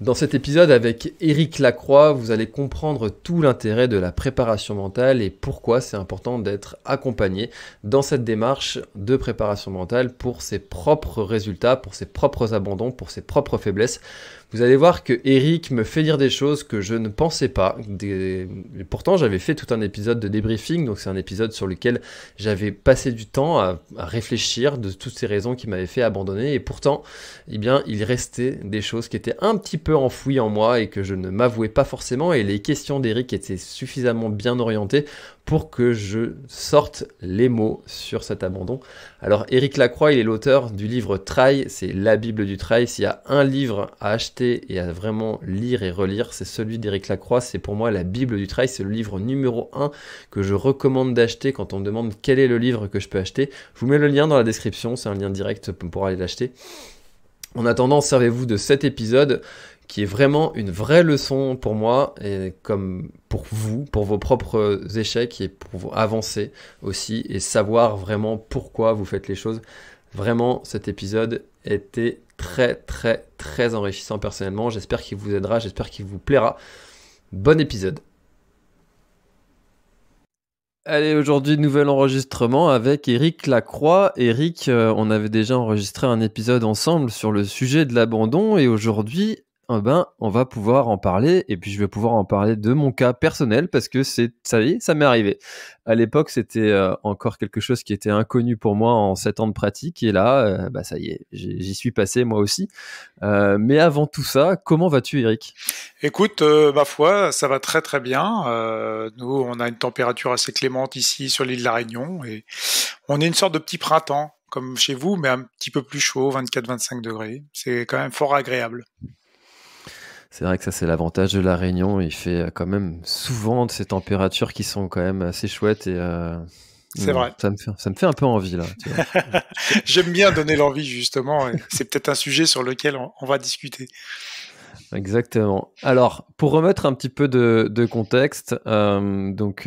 Dans cet épisode avec Éric Lacroix, vous allez comprendre tout l'intérêt de la préparation mentale et pourquoi c'est important d'être accompagné dans cette démarche de préparation mentale pour ses propres résultats, pour ses propres abandons, pour ses propres faiblesses vous allez voir que Eric me fait dire des choses que je ne pensais pas. pourtant, j'avais fait tout un épisode de débriefing, donc c'est un épisode sur lequel j'avais passé du temps à, à, réfléchir de toutes ces raisons qui m'avaient fait abandonner. Et pourtant, eh bien, il restait des choses qui étaient un petit peu enfouies en moi et que je ne m'avouais pas forcément. Et les questions d'Eric étaient suffisamment bien orientées pour que je sorte les mots sur cet abandon. Alors Éric Lacroix, il est l'auteur du livre Trail, c'est la Bible du Trail. S'il y a un livre à acheter et à vraiment lire et relire, c'est celui d'Éric Lacroix. C'est pour moi la Bible du Trail, c'est le livre numéro 1 que je recommande d'acheter quand on me demande quel est le livre que je peux acheter. Je vous mets le lien dans la description, c'est un lien direct pour aller l'acheter. En attendant, servez-vous de cet épisode qui est vraiment une vraie leçon pour moi et comme pour vous, pour vos propres échecs et pour avancer aussi et savoir vraiment pourquoi vous faites les choses. Vraiment, cet épisode était très très très enrichissant personnellement. J'espère qu'il vous aidera, j'espère qu'il vous plaira. Bon épisode. Allez, aujourd'hui, nouvel enregistrement avec Eric Lacroix. Eric, euh, on avait déjà enregistré un épisode ensemble sur le sujet de l'abandon et aujourd'hui, eh ben, on va pouvoir en parler et puis je vais pouvoir en parler de mon cas personnel parce que c'est ça ça m'est arrivé. À l'époque, c'était euh, encore quelque chose qui était inconnu pour moi en sept ans de pratique et là, euh, bah ça y est, j'y suis passé moi aussi. Euh, mais avant tout ça, comment vas-tu, Eric Écoute, ma foi, ça va très très bien. nous, on a une température assez clémente ici sur l'île de la Réunion et on est une sorte de petit printemps comme chez vous, mais un petit peu plus chaud, 24-25 degrés. C'est quand même fort agréable. C'est vrai que ça, c'est l'avantage de la Réunion. Il fait euh, quand même souvent de ces températures qui sont quand même assez chouettes et. Euh, c'est mm, vrai. Ça me, fait, un peu envie, là. J'aime bien donner l'envie, justement. C'est peut-être un sujet sur lequel on, va discuter. Exactement. Alors, pour remettre un petit peu de, contexte, euh, donc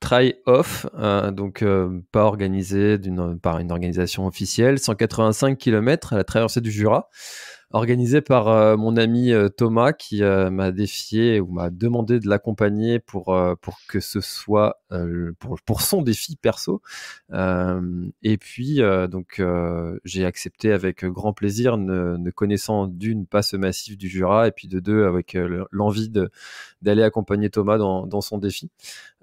Try Off, donc pas organisé par une organisation officielle, 185 km à la traversée du Jura organisé par euh, mon ami euh, Thomas qui euh, m'a défié ou m'a demandé de l'accompagner pour, pour que ce soit pour, son défi perso. et puis, donc, j'ai accepté avec grand plaisir, ne, connaissant d'une pas ce massif du Jura et puis de deux, avec l'envie d'aller accompagner Thomas dans, son défi.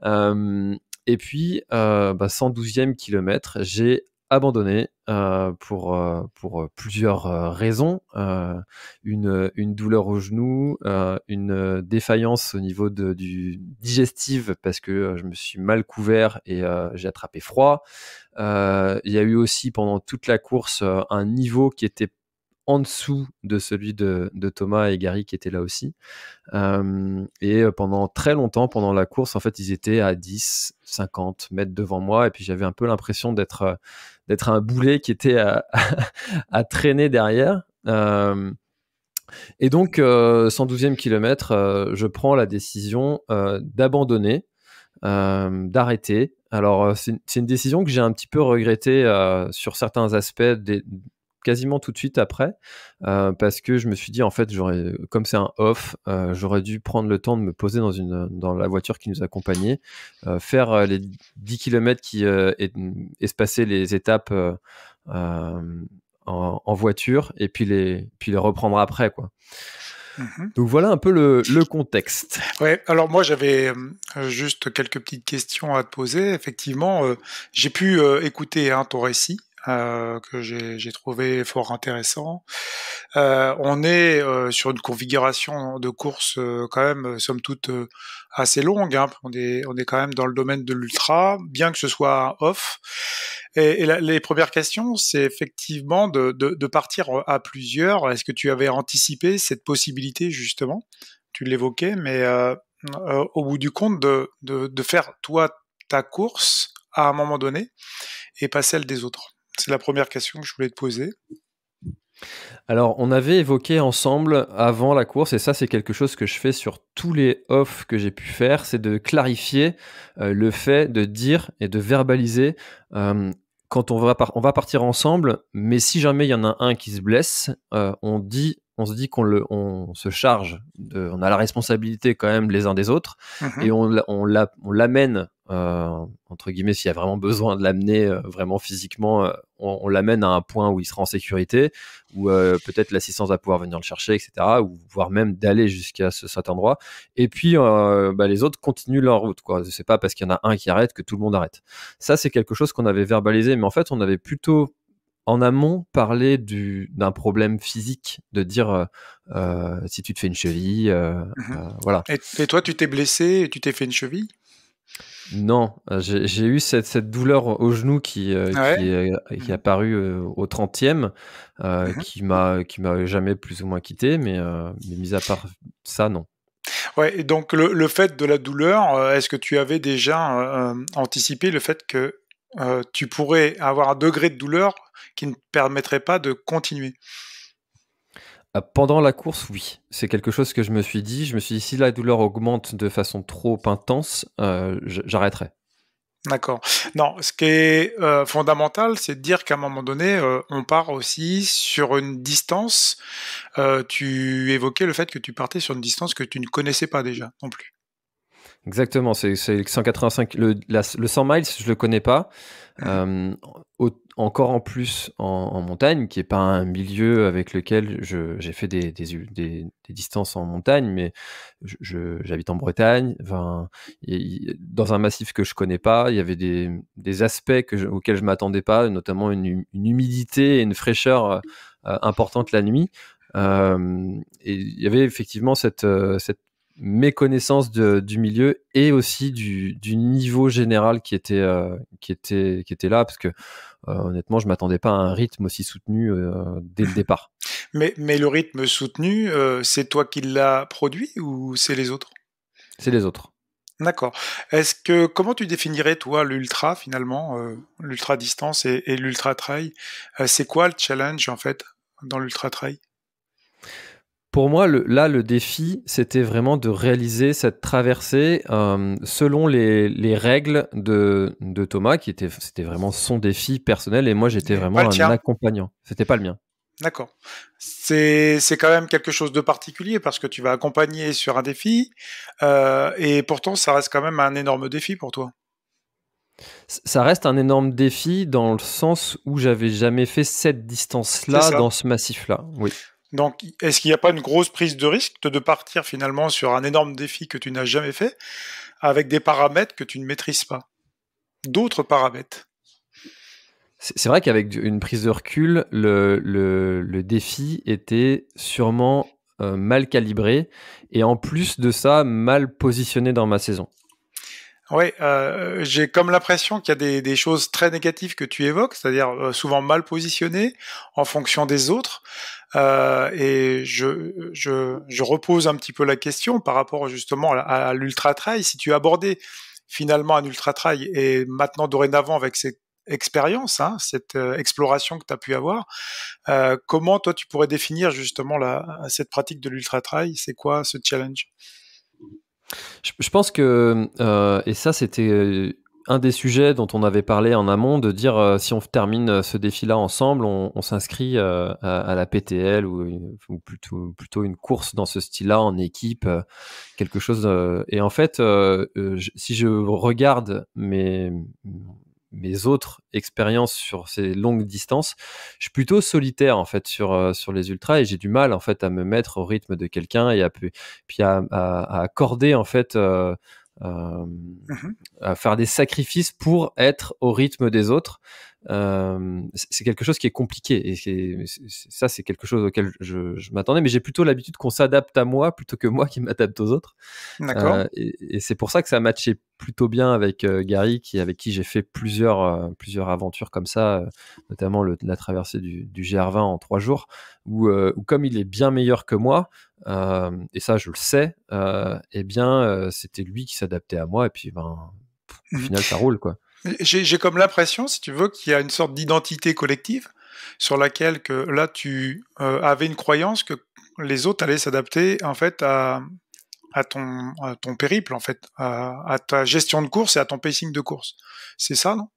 et puis, bah, 112e kilomètre, j'ai abandonné euh, pour, euh, pour euh, plusieurs raisons. Une, douleur au genou, une défaillance au niveau du digestive parce que je me suis mal couvert et j'ai attrapé froid. Il y a eu aussi pendant toute la course un niveau qui était en dessous de celui de, Thomas et Gary qui étaient là aussi. et pendant très longtemps, pendant la course, en fait, ils étaient à 10, 50 mètres devant moi. Et puis j'avais un peu l'impression d'être, d'être un boulet qui était à, traîner derrière. et donc, 112e kilomètre, je prends la décision d'abandonner, d'arrêter. Alors, c'est une décision que j'ai un petit peu regrettée sur certains aspects, des, quasiment tout de suite après, euh, parce que je me suis dit, en fait, j'aurais, comme c'est un off, euh, j'aurais dû prendre le temps de me poser dans, une, dans la voiture qui nous accompagnait, euh, faire les 10 km qui espacer les étapes en, voiture, et puis les, puis les reprendre après, quoi. Mmh Donc voilà un peu le, contexte. Ouais, alors moi j'avais juste quelques petites questions à te poser. Effectivement, j'ai pu écouter hein, ton récit euh, que j'ai trouvé fort intéressant. Euh, on est euh, sur une configuration de course euh, quand même, somme toute, assez longue. Hein. On, est, on est quand même dans le domaine de l'ultra, bien que ce soit off. Et, les premières questions, c'est effectivement de, de, de partir à plusieurs. Est-ce que tu avais anticipé cette possibilité, justement Tu l'évoquais, mais au bout du compte, de, de faire, toi, ta course à un moment donné et pas celle des autres c'est la première question que je voulais te poser. Alors, on avait évoqué ensemble avant la course, et ça, c'est quelque chose que je fais sur tous les offs que j'ai pu faire, c'est de clarifier euh, le fait de dire et de verbaliser euh, quand on va, partir ensemble, mais si jamais il y en a un qui se blesse, euh, on dit on se dit qu'on le, se charge, on a la responsabilité quand même les uns des autres, mm-hmm. et on, l'amène entre guillemets, s'il y a vraiment besoin de l'amener euh, vraiment physiquement, euh, on, l'amène à un point où il sera en sécurité, où euh, peut-être l'assistance va pouvoir venir le chercher, etc., ou voire même d'aller jusqu'à ce, cet endroit. Et puis, bah, les autres continuent leur route. Quoi. sais pas parce qu'il y en a un qui arrête que tout le monde arrête. Ça, c'est quelque chose qu'on avait verbalisé, mais en fait, on avait plutôt en amont parlé d'un problème physique, de dire si tu te fais une cheville, mm-hmm. voilà. Et, et toi, tu t'es blessé, et tu t'es fait une cheville non, euh, j'ai eu cette, douleur au genou qui, euh, ah est, euh, mhm. apparue au 30e, mhm. qui m'a jamais plus ou moins quitté, mais, mis à part ça, non. Ouais, et donc le, le fait de la douleur, est-ce que tu avais déjà anticipé le fait que tu pourrais avoir un degré de douleur qui ne permettrait pas de continuer ah, pendant la course, oui. C'est quelque chose que je me suis dit. Je me suis dit, si la douleur augmente de façon trop intense, euh, j'arrêterai. D'accord. Non, ce qui est euh, fondamental, c'est de dire qu'à un moment donné, euh, on part aussi sur une distance. tu évoquais le fait que tu partais sur une distance que tu ne connaissais pas déjà non plus. Exactement, c'est 185. Le, 100 miles, je le connais pas. Mmh encore en plus en, montagne, qui n'est pas un milieu avec lequel j'ai fait des, distances en montagne, mais j'habite en Bretagne. et, dans un massif que je connais pas, il y avait des, aspects que je, auxquels je m'attendais pas, notamment une, humidité et une fraîcheur euh, euh, importante la nuit. Euh, et il y avait effectivement cette mes connaissances du milieu et aussi du, niveau général qui était, euh, qui, était, qui était là, parce que euh, honnêtement, je m'attendais pas à un rythme aussi soutenu euh, dès le départ. Mais, le rythme soutenu, c'est toi qui l'as produit ou c'est les autres C'est les autres. D'accord. Est-ce que comment tu définirais toi l'ultra finalement, l'ultra distance et, et l'ultra trail C'est quoi le challenge en fait dans l'ultra trail pour moi, là, le défi, c'était vraiment de réaliser cette traversée euh, selon les, règles de, Thomas, qui était, c'était vraiment son défi personnel, et moi, j'étais vraiment un accompagnant. C'était pas le mien. D'accord. C'est, quand même quelque chose de particulier parce que tu vas accompagner sur un défi, euh, et pourtant, ça reste quand même un énorme défi pour toi. Ça reste un énorme défi dans le sens où j'avais jamais fait cette distance-là dans ce massif-là. Oui. Donc, est-ce qu'il n'y a pas une grosse prise de risque de, partir finalement sur un énorme défi que tu n'as jamais fait, avec des paramètres que tu ne maîtrises pas D'autres paramètres c'est vrai qu'avec une prise de recul, le, défi était sûrement euh, mal calibré et en plus de ça, mal positionné dans ma saison. Oui, euh, j'ai comme l'impression qu'il y a des, choses très négatives que tu évoques, c'est-à-dire euh, souvent mal positionnées en fonction des autres. Euh, et je, je, je, repose un petit peu la question par rapport justement à, l'ultra trail. Si tu abordais finalement un ultra trail et maintenant dorénavant avec cette expérience, hein, cette euh, exploration que tu as pu avoir, euh, comment toi tu pourrais définir justement cette pratique de l'ultra trail C'est quoi ce challenge je, je, pense que, et ça c'était un des sujets dont on avait parlé en amont, de dire euh, si on termine euh, ce défi-là ensemble, on, s'inscrit euh, à, la PTL ou, plutôt, plutôt une course dans ce style-là en équipe, quelque chose. et en fait, si je regarde mes, mes autres expériences sur ces longues distances, je suis plutôt solitaire en fait sur, sur les ultras et j'ai du mal en fait à me mettre au rythme de quelqu'un et à puis à accorder en fait euh, mmh à faire des sacrifices pour être au rythme des autres. Euh, c'est quelque chose qui est compliqué et ça c'est quelque chose auquel je, m'attendais mais j'ai plutôt l'habitude qu'on s'adapte à moi plutôt que moi qui m'adapte aux autres euh, et, c'est pour ça que ça a matchait plutôt bien avec euh, Gary qui avec qui j'ai fait plusieurs plusieurs aventures comme ça notamment la traversée du, GR20 en trois jours où, comme il est bien meilleur que moi et ça je le sais et eh bien c'était lui qui s'adaptait à moi et puis ben, au mmh. final ça roule quoi j'ai comme l'impression, si tu veux, qu'il y a une sorte d'identité collective sur laquelle que là tu euh, avais une croyance que les autres allaient s'adapter en fait à, à ton, ton périple en fait, à, ta gestion de course et à ton pacing de course. C'est ça, non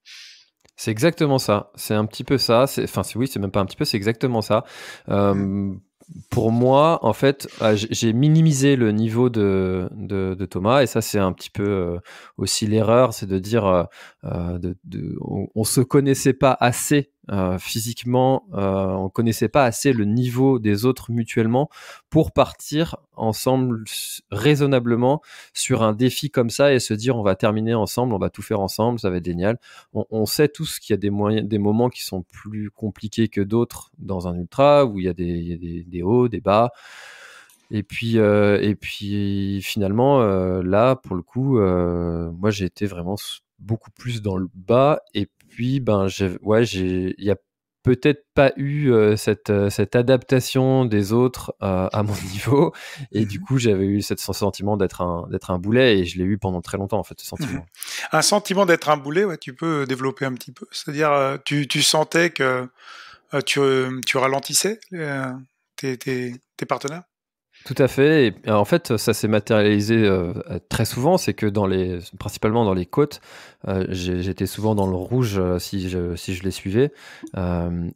c'est exactement ça. C'est un petit peu ça. Enfin, oui, c'est même pas un petit peu, c'est exactement ça. Mmh pour moi, en fait, ah, j'ai minimisé le niveau de, Thomas, et ça, c'est un petit peu euh, aussi l'erreur, c'est de dire, euh, euh, on, ne se connaissait pas assez euh, physiquement, euh, on connaissait pas assez le niveau des autres mutuellement pour partir ensemble raisonnablement sur un défi comme ça et se dire on va terminer ensemble, on va tout faire ensemble, ça va être génial. On, sait tous qu'il y a des, moyens, des moments qui sont plus compliqués que d'autres dans un ultra où il y a des, hauts, des bas. Et puis, euh, et puis finalement, euh, là, pour le coup, moi, j'ai été vraiment beaucoup plus dans le bas et depuis, ben, ouais, j'ai, il y a peut-être pas eu euh, cette, euh, cette adaptation des autres euh, à mon niveau. Et du mmh coup, j'avais eu cette, ce sentiment d'être un, d'être un boulet et je l'ai eu pendant très longtemps, en fait, ce mmh sentiment. Un sentiment d'être un boulet, ouais, tu peux développer un petit peu. C'est-à-dire, tu, tu, sentais que tu, tu ralentissais tes, tes partenaires tout à fait. Euh, en fait, ça s'est matérialisé euh, très souvent. C'est que dans les, principalement dans les côtes, euh, j'étais souvent dans le rouge si, je, si je les suivais.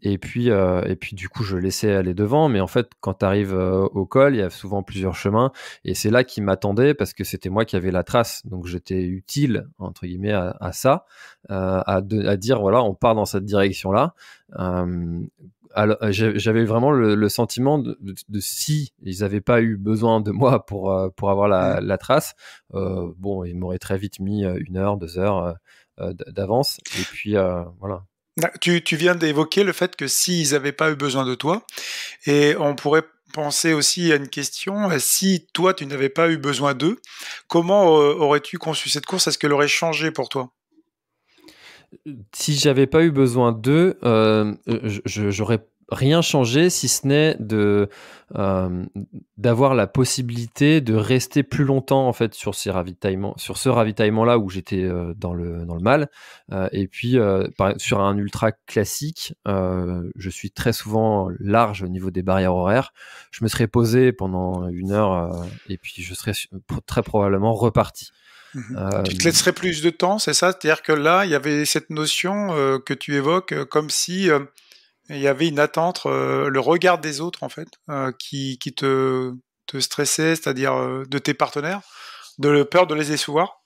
et puis, et puis du coup, je laissais aller devant. Mais en fait, quand tu arrives au col, il y a souvent plusieurs chemins. Et c'est là qu'ils m'attendaient parce que c'était moi qui avais la trace. Donc, j'étais utile entre guillemets à, ça, à, dire voilà, on part dans cette direction là euh, j'avais vraiment le, sentiment de, si ils n'avaient pas eu besoin de moi pour, euh, pour avoir la, mm. trace, euh, bon, ils m'auraient très vite mis une heure, deux heures d'avance. Et puis, voilà. Bah, tu, tu viens d'évoquer le fait que s'ils ils n'avaient pas eu besoin de toi, et on pourrait penser aussi à une question. Si toi, tu n'avais pas eu besoin d'eux, comment aurais-tu conçu cette course Est-ce qu'elle aurait changé pour toi euh, si j'avais pas eu besoin d'eux, euh, j'aurais rien changé si ce n'est euh, d'avoir la possibilité de rester plus longtemps en fait sur ces ravitaillements sur ce ravitaillement là où j'étais euh, dans le dans le mal et puis sur un ultra classique je suis très souvent large au niveau des barrières horaires je me serais posé pendant une heure et puis je serais très probablement reparti Mmh euh, tu te laisserais plus de temps, c'est ça C'est-à-dire que là, il y avait cette notion euh, que tu évoques euh, comme si il y avait une attente, le regard des autres en fait, qui, qui, te, te stressait, c'est-à-dire de tes partenaires, de peur de les décevoir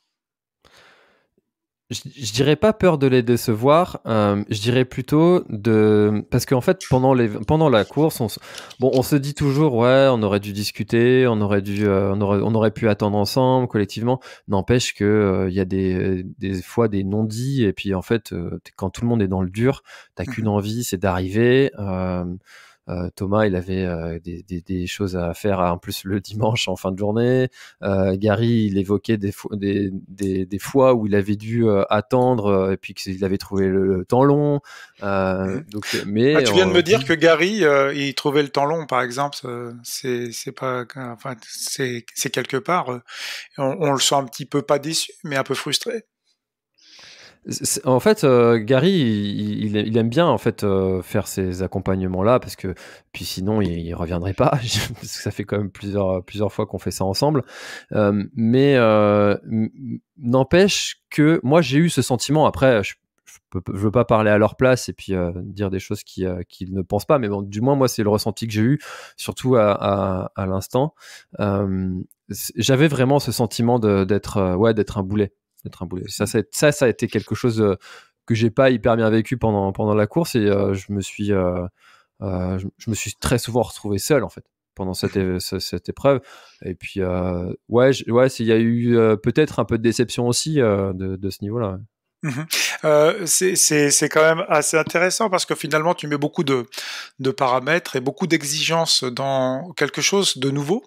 je, dirais pas peur de les décevoir, euh, je dirais plutôt de parce qu'en fait pendant les pendant la course on se, bon on se dit toujours ouais on aurait dû discuter, on aurait dû euh, on aurait pu attendre ensemble collectivement. N'empêche que euh, il y a des des fois des non-dits et puis en fait quand tout le monde est dans le dur, t'as mmh qu'une envie c'est d'arriver. Euh, Thomas, il avait euh, des, choses à faire en plus le dimanche en fin de journée. Euh, Gary, il évoquait des, des, fois où il avait dû attendre et puis qu'il avait trouvé le, temps long. Mm-hmm. donc, mais ah, tu viens de me dire que Gary, il trouvait le temps long, par exemple. C'est pas, enfin, c'est quelque part. On, on le sent un petit peu pas déçu, mais un peu frustré. En fait, euh, Gary, il, aime bien en fait euh, faire ces accompagnements-là parce que puis sinon il, ne reviendrait pas parce que ça fait quand même plusieurs plusieurs fois qu'on fait ça ensemble. Euh, mais n'empêche que moi j'ai eu ce sentiment après. Je, ne veux pas parler à leur place et puis dire des choses qui qu'ils ne pensent pas, mais bon, du moins moi c'est le ressenti que j'ai eu, surtout à, à, l'instant. J'avais vraiment ce sentiment d'être ouais d'être un boulet ça, ça, ça, ça a été quelque chose euh, que j'ai pas hyper bien vécu pendant, pendant la course et euh, je me suis euh, je, me suis très souvent retrouvé seul en fait pendant cette, cette épreuve et puis ouais ouais il y a eu peut-être un peu de déception aussi de, ce niveau là mmh c'est quand même assez intéressant parce que finalement, tu mets beaucoup de, de paramètres et beaucoup d'exigences dans quelque chose de nouveau.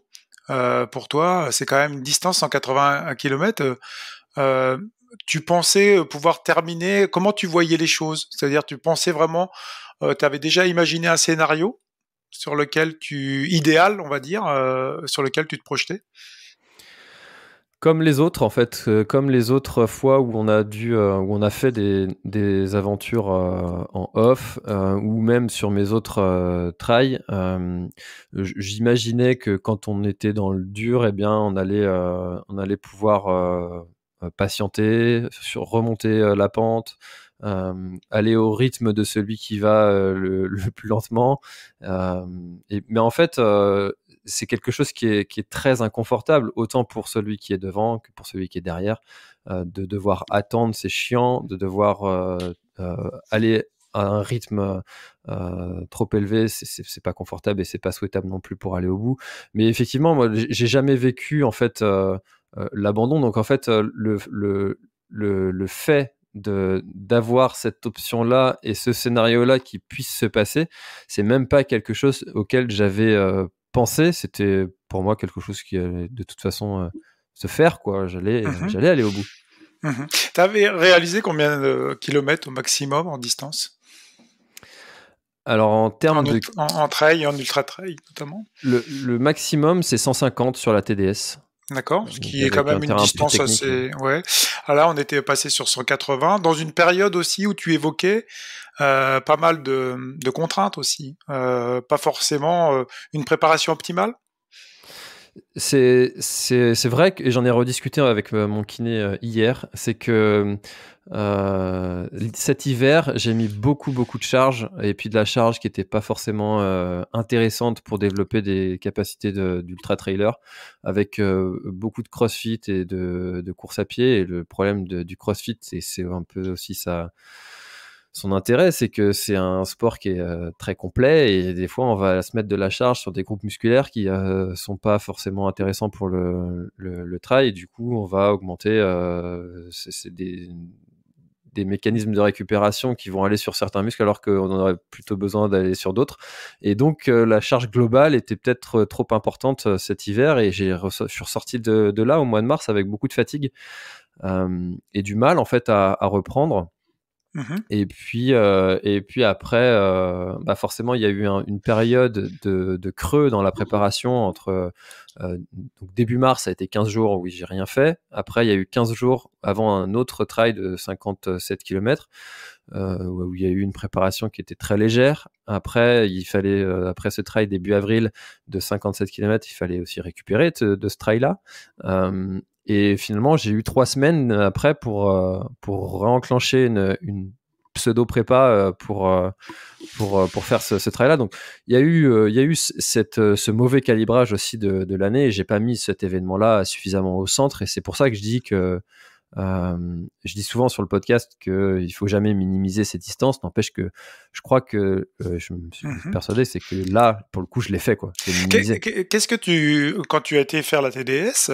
pour toi, c'est quand même une distance 180 km. Euh, tu pensais euh, pouvoir terminer Comment tu voyais les choses C'est-à-dire, tu pensais vraiment, euh, tu avais déjà imaginé un scénario sur lequel tu idéal, on va dire, sur lequel tu te projetais comme les autres en fait, comme les autres fois où on a dû, où on a fait des, des aventures en off ou même sur mes autres trails, j'imaginais que quand on était dans le dur, eh bien on allait, on allait pouvoir euh, patienter, sur, remonter euh, la pente, euh, aller au rythme de celui qui va le, plus lentement. mais en fait, c'est quelque chose qui est, très inconfortable, autant pour celui qui est devant que pour celui qui est derrière, de devoir attendre, c'est chiant, de devoir aller à un rythme trop élevé, c'est pas confortable et c'est pas souhaitable non plus pour aller au bout. Mais effectivement, moi, j'ai jamais vécu en fait euh, l'abandon. Donc en fait, euh, le, le, le, fait d'avoir cette option là et ce scénario là qui puisse se passer c'est même pas quelque chose auquel j'avais euh, pensé c'était pour moi quelque chose qui allait de toute façon se faire quoi j'allais mmh j'allais aller au bout mmh t'avais tu avais réalisé combien de kilomètres au maximum en distance alors en termes de en, trail en ultra trail notamment le maximum c'est 150 sur la TDS D'accord, ce qui est quand même une distance assez. Ouais. Ah, là, on était passé sur 180 dans une période aussi où tu évoquais euh, pas mal de, contraintes aussi, euh, pas forcément euh, une préparation optimale c'est, vrai que, j'en ai rediscuté avec euh, mon kiné euh, hier, c'est que euh, cet hiver, j'ai mis beaucoup, beaucoup de charges et puis de la charge qui n'était pas forcément intéressante pour développer des capacités d'ultra-trailer, avec beaucoup de crossfit et de, course à pied. Et le problème du crossfit, c'est, un peu aussi ça son intérêt, c'est que c'est un sport qui est euh, très complet et des fois on va se mettre de la charge sur des groupes musculaires qui ne euh, sont pas forcément intéressants pour le, le, trail. Et du coup, on va augmenter euh, des, mécanismes de récupération qui vont aller sur certains muscles alors qu'on aurait plutôt besoin d'aller sur d'autres. Et donc la charge globale était peut-être trop importante cet hiver et j'ai je suis ressorti de, là au mois de mars avec beaucoup de fatigue et du mal en fait à reprendre. Mhm. Et puis, euh, et puis après, euh, bah forcément, il y a eu une période de, de, creux dans la préparation entre euh, donc début mars, ça a été 15 jours où j'ai rien fait. Après, il y a eu 15 jours avant un autre trail de 57 km euh, où il y a eu une préparation qui était très légère. Après, il fallait euh, après ce trail début avril de 57 km, il fallait aussi récupérer de, ce trail-là. Euh, et finalement, j'ai eu trois semaines après pour, pour réenclencher une, une, pseudo-prépa euh, pour, euh, pour, euh, pour faire ce, travail-là. Donc, il y a eu, il y eu cette, ce mauvais calibrage aussi de, de l'année j'ai pas mis cet événement-là suffisamment au centre. Et c'est pour ça que je dis que je dis souvent sur le podcast qu'il faut jamais minimiser ces distances. N'empêche que je crois que je me suis mm-hmm. persuadé, c'est que là, pour le coup, je l'ai fait. Qu'est-ce que tu, quand tu as été faire la TDS,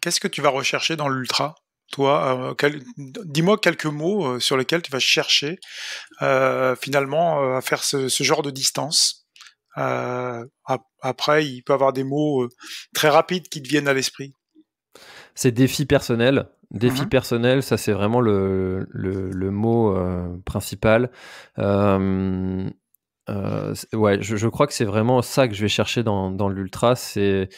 qu'est-ce que tu vas rechercher dans l'ultra toi, euh, dis-moi quelques mots euh, sur lesquels tu vas chercher euh, finalement à faire ce, genre de distance. après, il peut y avoir des mots très rapides qui te viennent à l'esprit. C'est défi personnel. Défi mmh personnel, ça c'est vraiment le, le, mot principal. ouais, je, je, crois que c'est vraiment ça que je vais chercher dans, dans l'ultra, c'est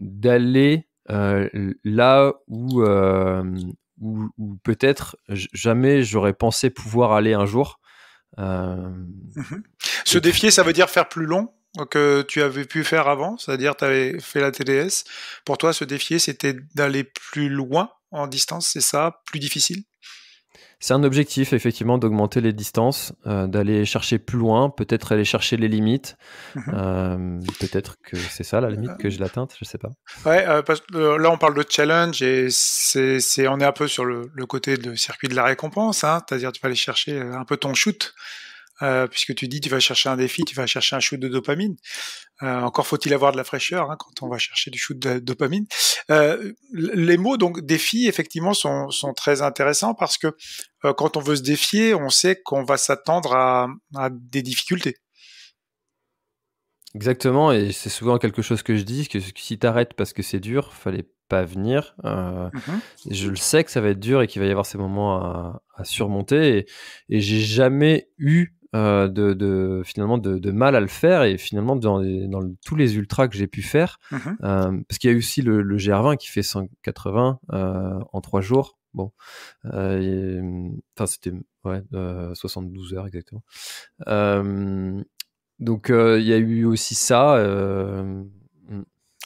d'aller euh, là euh, où, où, peut-être jamais j'aurais pensé pouvoir aller un jour. Euh, mmh se défier, ça veut dire faire plus long que tu avais pu faire avant, c'est-à-dire tu avais fait la TDS. Pour toi, se défier, c'était d'aller plus loin en distance, c'est ça, plus difficile c'est un objectif, effectivement, d'augmenter les distances, euh, d'aller chercher plus loin, peut-être aller chercher les limites. Mhm. Euh, peut-être que c'est ça la euh, limite que je l'atteinte, je sais pas. Ouais, là on parle de challenge et c'est, on est un peu sur le, côté de circuit de la récompense, hein. c'est-à-dire tu vas aller chercher un peu ton shoot. Euh, puisque tu dis tu vas chercher un défi, tu vas chercher un shoot de dopamine. Euh, encore faut-il avoir de la fraîcheur hein, quand on va chercher du shoot de dopamine. Euh, les mots donc défi effectivement sont, sont très intéressants parce que quand on veut se défier, on sait qu'on va s'attendre à, des difficultés. Exactement, et c'est souvent quelque chose que je dis, que si arrêtes parce que c'est dur, fallait pas venir. Mm-hmm. Je le sais que ça va être dur et qu'il va y avoir ces moments à, surmonter, et, et j'ai jamais eu euh, de, de, finalement de, de, mal à le faire et finalement dans, dans tous les ultras que j'ai pu faire, mhm. euh, parce qu'il y a eu aussi le, GR20 qui fait 180 euh, en trois jours. Bon, euh, enfin c'était ouais, 72 heures exactement. donc il y a eu aussi ça. Mm.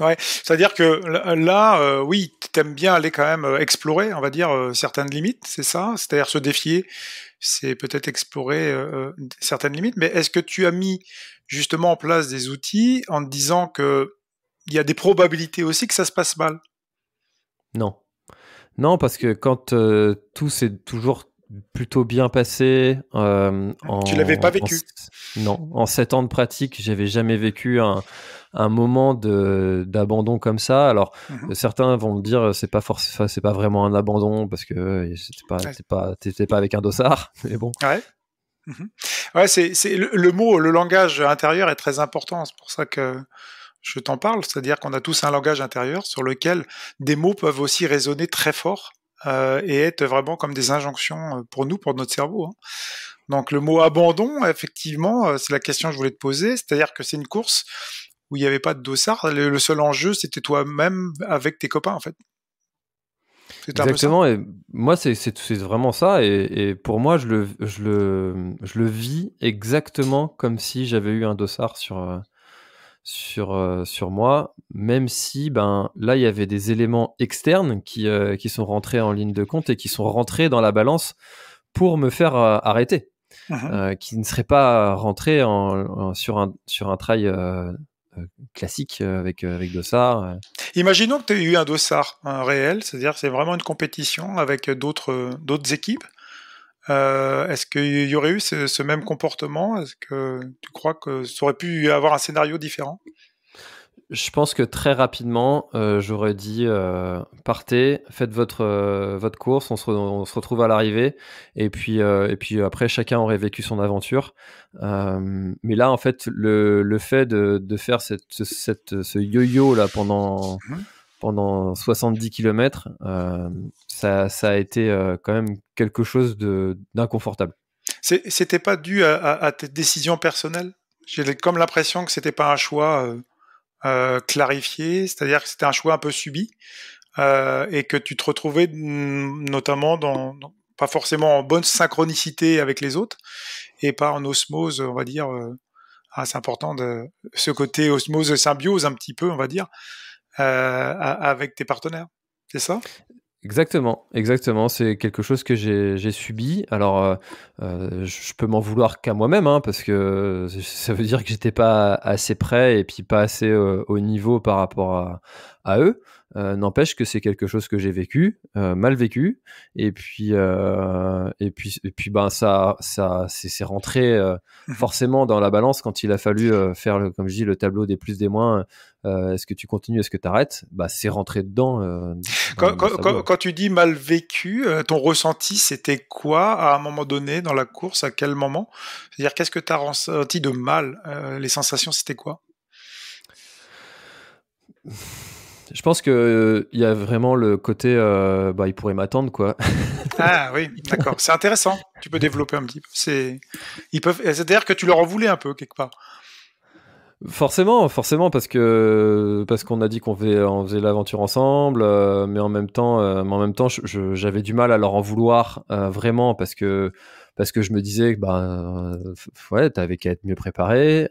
Ouais, c'est-à-dire que là, oui oui, t'aimes bien aller quand même explorer, on va dire, certaines limites, c'est ça C'est-à-dire se défier, c'est peut-être explorer euh, euh, certaines limites. Mais est-ce que tu as mis justement en place des outils en disant que il y a des probabilités aussi que ça se passe mal Non. Non, parce que quand euh, tout c'est toujours plutôt bien passé. Euh, en, tu l'avais pas vécu Non, en sept ans de pratique, j'avais jamais vécu un, un moment d'abandon comme ça. Alors mhm. certains vont me dire c'est pas forcément, c'est pas vraiment un abandon parce que euh, c'était pas, pas, avec un dossard, mais bon. Ouais. Mhm. c'est le, mot, le langage intérieur est très important. C'est pour ça que je t'en parle, c'est-à-dire qu'on a tous un langage intérieur sur lequel des mots peuvent aussi résonner très fort euh, et être vraiment comme des injonctions euh, pour nous, pour notre cerveau. Hein. Donc le mot abandon, effectivement, euh, c'est la question que je voulais te poser, c'est-à-dire que c'est une course où il n'y avait pas de dossard, le, seul enjeu c'était toi-même avec tes copains en fait. Exactement, et moi c'est vraiment ça, et, pour moi je je, le, je le vis exactement comme si j'avais eu un dossard sur, sur, euh, sur moi, même si ben, là, il y avait des éléments externes euh, qui, sont rentrés en ligne de compte et qui sont rentrés dans la balance pour me faire euh, arrêter, qui ne seraient pas rentrés sur, un, sur un trail classique avec, avec Dossard. Imaginons que tu aies eu un Dossard, réel, c'est-à-dire c'est vraiment une compétition avec d'autres équipes. Euh, est-ce qu'il y aurait eu ce, même comportement Est-ce que tu crois que ça aurait pu avoir un scénario différent Je pense que très rapidement, euh, j'aurais dit euh, partez, faites votre, votre course, on se, retrouve à l'arrivée, et puis, et puis après, chacun aurait vécu son aventure. mais là, en fait, le, fait de, faire cette, cette, ce yo-yo là pendant. Mmh pendant 70 km, euh, ça, a été euh, quand même quelque chose d'inconfortable. C'était pas dû à, tes décisions personnelles J'ai comme l'impression que c'était pas un choix euh, clarifié, c'est-à-dire que c'était un choix un peu subi et que tu te retrouvais mm, notamment dans, pas forcément en bonne synchronicité avec les autres et pas en osmose, on va dire. Ah, c'est important de ce côté osmose symbiose un petit peu, on va dire. Euh, avec tes partenaires. C'est ça Exactement, exactement. C'est quelque chose que j'ai subi. Alors, euh, euh je peux m'en vouloir qu'à moi-même, hein, parce que ça veut dire que j'étais pas assez prêt et puis pas assez euh, au niveau par rapport à, eux. N'empêche que c'est quelque chose que j'ai vécu, mal vécu, et puis et puis et puis ben ça ça c'est rentré mmh forcément dans la balance quand il a fallu faire le, comme je dis le tableau des plus des moins euh, est-ce que tu continues, est-ce que tu arrêtes Bah, c'est rentré dedans. Euh, quand, tu dis mal vécu, euh, ton ressenti, c'était quoi à un moment donné dans la course À quel moment C'est-à-dire, qu'est-ce que tu as ressenti de mal Les sensations, c'était quoi Je pense que il y a vraiment le côté, bah, il pourrait m'attendre, quoi. ah oui, d'accord. C'est intéressant. Tu peux développer un petit peu. C'est, ils peuvent. C'est-à-dire que tu leur en voulais un peu quelque part. Forcément, forcément, parce que parce qu'on a dit qu'on faisait, l'aventure ensemble, euh, mais en même temps, euh, en même temps, j'avais du mal à leur en vouloir euh, vraiment parce que parce que je me disais que ben ouais, t'avais qu'à être mieux préparé,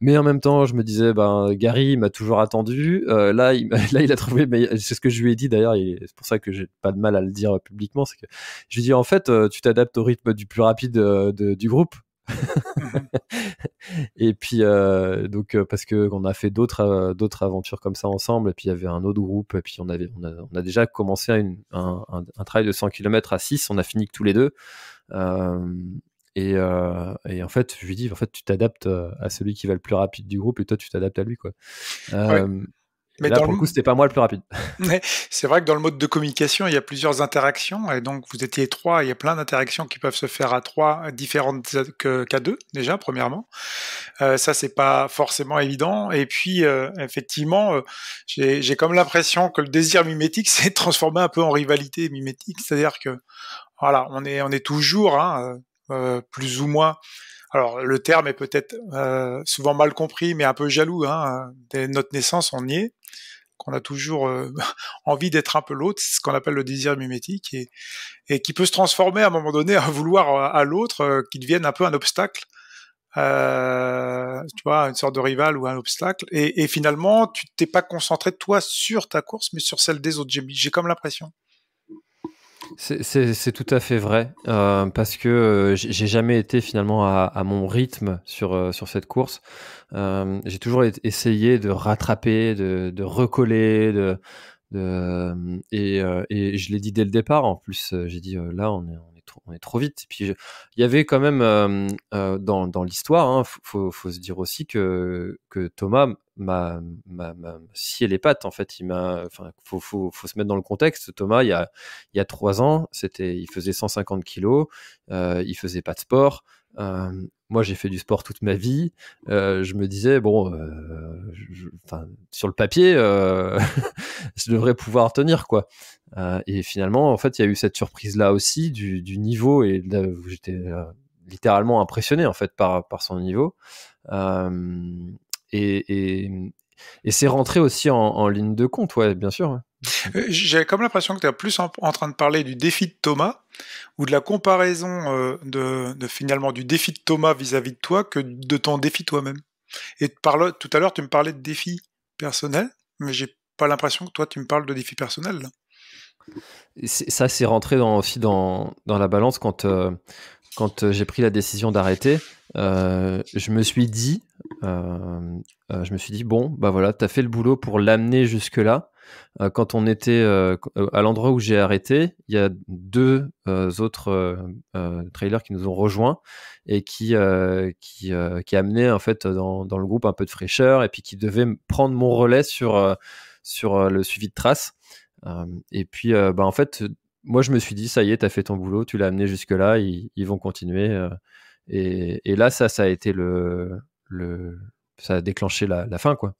mais en même temps, je me disais ben Gary m'a toujours attendu. là, il, a trouvé, mais c'est ce que je lui ai dit d'ailleurs, et c'est pour ça que j'ai pas de mal à le dire publiquement, c'est que je lui ai dit en fait, tu t'adaptes au rythme du plus rapide du groupe. Mmh. et puis euh, donc euh, parce que on a fait d'autres euh, d'autres aventures comme ça ensemble et puis il y avait un autre groupe et puis on avait on a, déjà commencé un, travail de 100 km à 6 on a fini que tous les deux et, en fait je lui dis en fait tu t'adaptes à celui qui va le plus rapide du groupe et toi tu t'adaptes à lui quoi mais dans pour le coup, c'était pas moi le plus rapide. c'est vrai que dans le mode de communication, il y a plusieurs interactions, et donc vous étiez trois, il y a plein d'interactions qui peuvent se faire à trois, différentes qu'à deux, déjà, premièrement. Euh, ça, c'est pas forcément évident. Et puis, euh, effectivement, euh, j'ai comme l'impression que le désir mimétique s'est transformé un peu en rivalité mimétique, c'est-à-dire que, voilà, on est, on est toujours, hein, euh, plus ou moins, alors le terme est peut-être euh, souvent mal compris, mais un peu jaloux. Hein. Dès notre naissance, on y est, qu'on a toujours euh, envie d'être un peu l'autre, c'est ce qu'on appelle le désir mimétique, et, qui peut se transformer à un moment donné à vouloir euh, à l'autre qui devienne un peu un obstacle. tu vois, une sorte de rival ou un obstacle, et, et finalement, tu t'es pas concentré toi sur ta course, mais sur celle des autres. J'ai comme l'impression. C'est tout à fait vrai, euh, parce que euh, j'ai jamais été finalement à, mon rythme sur, euh, sur cette course. j'ai toujours essayé de rattraper, de, recoller, de, et, je l'ai dit dès le départ. En plus, j'ai dit là, on est, on, est trop, vite. puis il y avait quand même dans, dans l'histoire, il hein, faut, faut, se dire aussi que, que Thomas m'a, scié les pattes. En fait, il m'a, enfin, faut, faut, faut, se mettre dans le contexte. Thomas, il y a, il y a trois ans, c'était, il faisait 150 kilos, euh, il faisait pas de sport. Euh, moi, j'ai fait du sport toute ma vie. Euh, je me disais, bon, euh, sur le papier, euh, je devrais pouvoir tenir, quoi. et finalement, en fait, il y a eu cette surprise-là aussi du, du, niveau. Et j'étais littéralement impressionné, en fait, par, par son niveau et, c'est rentré aussi en, ligne de compte, ouais, bien sûr. Euh, j'ai comme l'impression que tu es plus en, train de parler du défi de Thomas ou de la comparaison euh, de, finalement du défi de Thomas vis-à-vis de toi que de ton défi toi-même. Et tout à l'heure, tu me parlais de défi personnel, mais j'ai pas l'impression que toi, tu me parles de défi personnel. Ça, c'est rentré dans, aussi dans, la balance quand, euh, quand j'ai pris la décision d'arrêter. Euh, je me suis dit, euh, euh, je me suis dit bon, bah voilà, t'as fait le boulot pour l'amener jusque là. quand on était à l'endroit où j'ai arrêté, il y a deux autres trailers qui nous ont rejoints et qui qui, qui amenaient en fait dans, dans, le groupe un peu de fraîcheur et puis qui devaient prendre mon relais sur sur le suivi de traces. et puis bah en fait, moi je me suis dit ça y est, t'as fait ton boulot, tu l'as amené jusque là, ils, ils vont continuer. Et, là, ça, ça a été le, le ça a déclenché la, fin, quoi.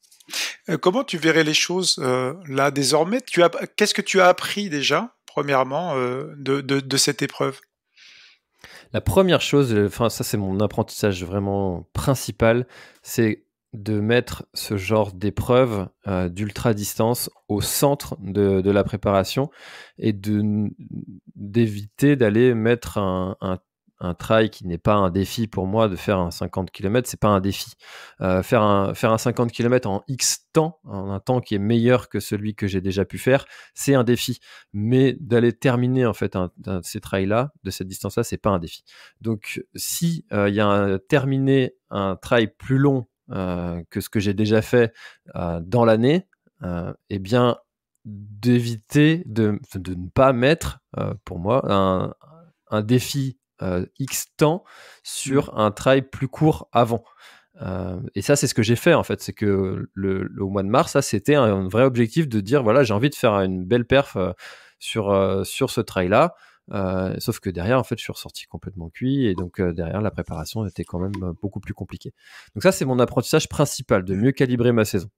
Euh, comment tu verrais les choses euh, là désormais tu as, Qu'est-ce que tu as appris déjà, premièrement, euh, de, de, cette épreuve La première chose, enfin ça c'est mon apprentissage vraiment principal, c'est de mettre ce genre d'épreuve d'ultra distance au centre de, de la préparation et d'éviter d'aller mettre un, un un trail qui n'est pas un défi pour moi de faire un 50 km, c'est pas un défi. Euh, faire, un, faire un 50 km en X temps, en un temps qui est meilleur que celui que j'ai déjà pu faire, c'est un défi. Mais d'aller terminer en fait un, ces trails-là, de cette distance-là, c'est pas un défi. Donc si euh, il y a un, terminer un trail plus long euh, que ce que j'ai déjà fait dans l'année, eh bien d'éviter de, ne pas mettre pour moi un, un défi euh, X temps sur mm. un trail plus court avant. Euh, et ça, c'est ce que j'ai fait en fait. C'est que le, mois de mars, ça c'était un, vrai objectif de dire voilà, j'ai envie de faire une belle perf euh, sur, sur ce trail là. sauf que derrière, en fait, je suis ressorti complètement cuit et donc derrière, la préparation était quand même beaucoup plus compliquée. Donc, ça, c'est mon apprentissage principal de mieux calibrer ma saison.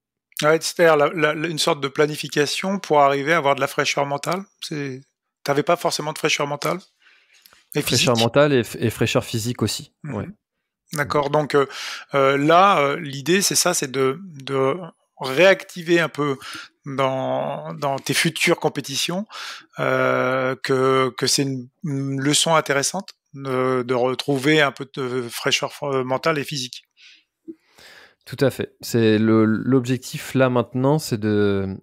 Ah ouais, c'est-à-dire une sorte de planification pour arriver à avoir de la fraîcheur mentale. Tu n'avais pas forcément de fraîcheur mentale et fraîcheur mentale et, fraîcheur physique aussi. Mhm. D'accord. Donc euh, euh, là, euh, l'idée, c'est ça, c'est de, réactiver un peu dans, tes futures compétitions que, c'est une, leçon intéressante de, retrouver un peu de fraîcheur mentale et physique. Tout à fait. C'est l'objectif là maintenant, c'est de,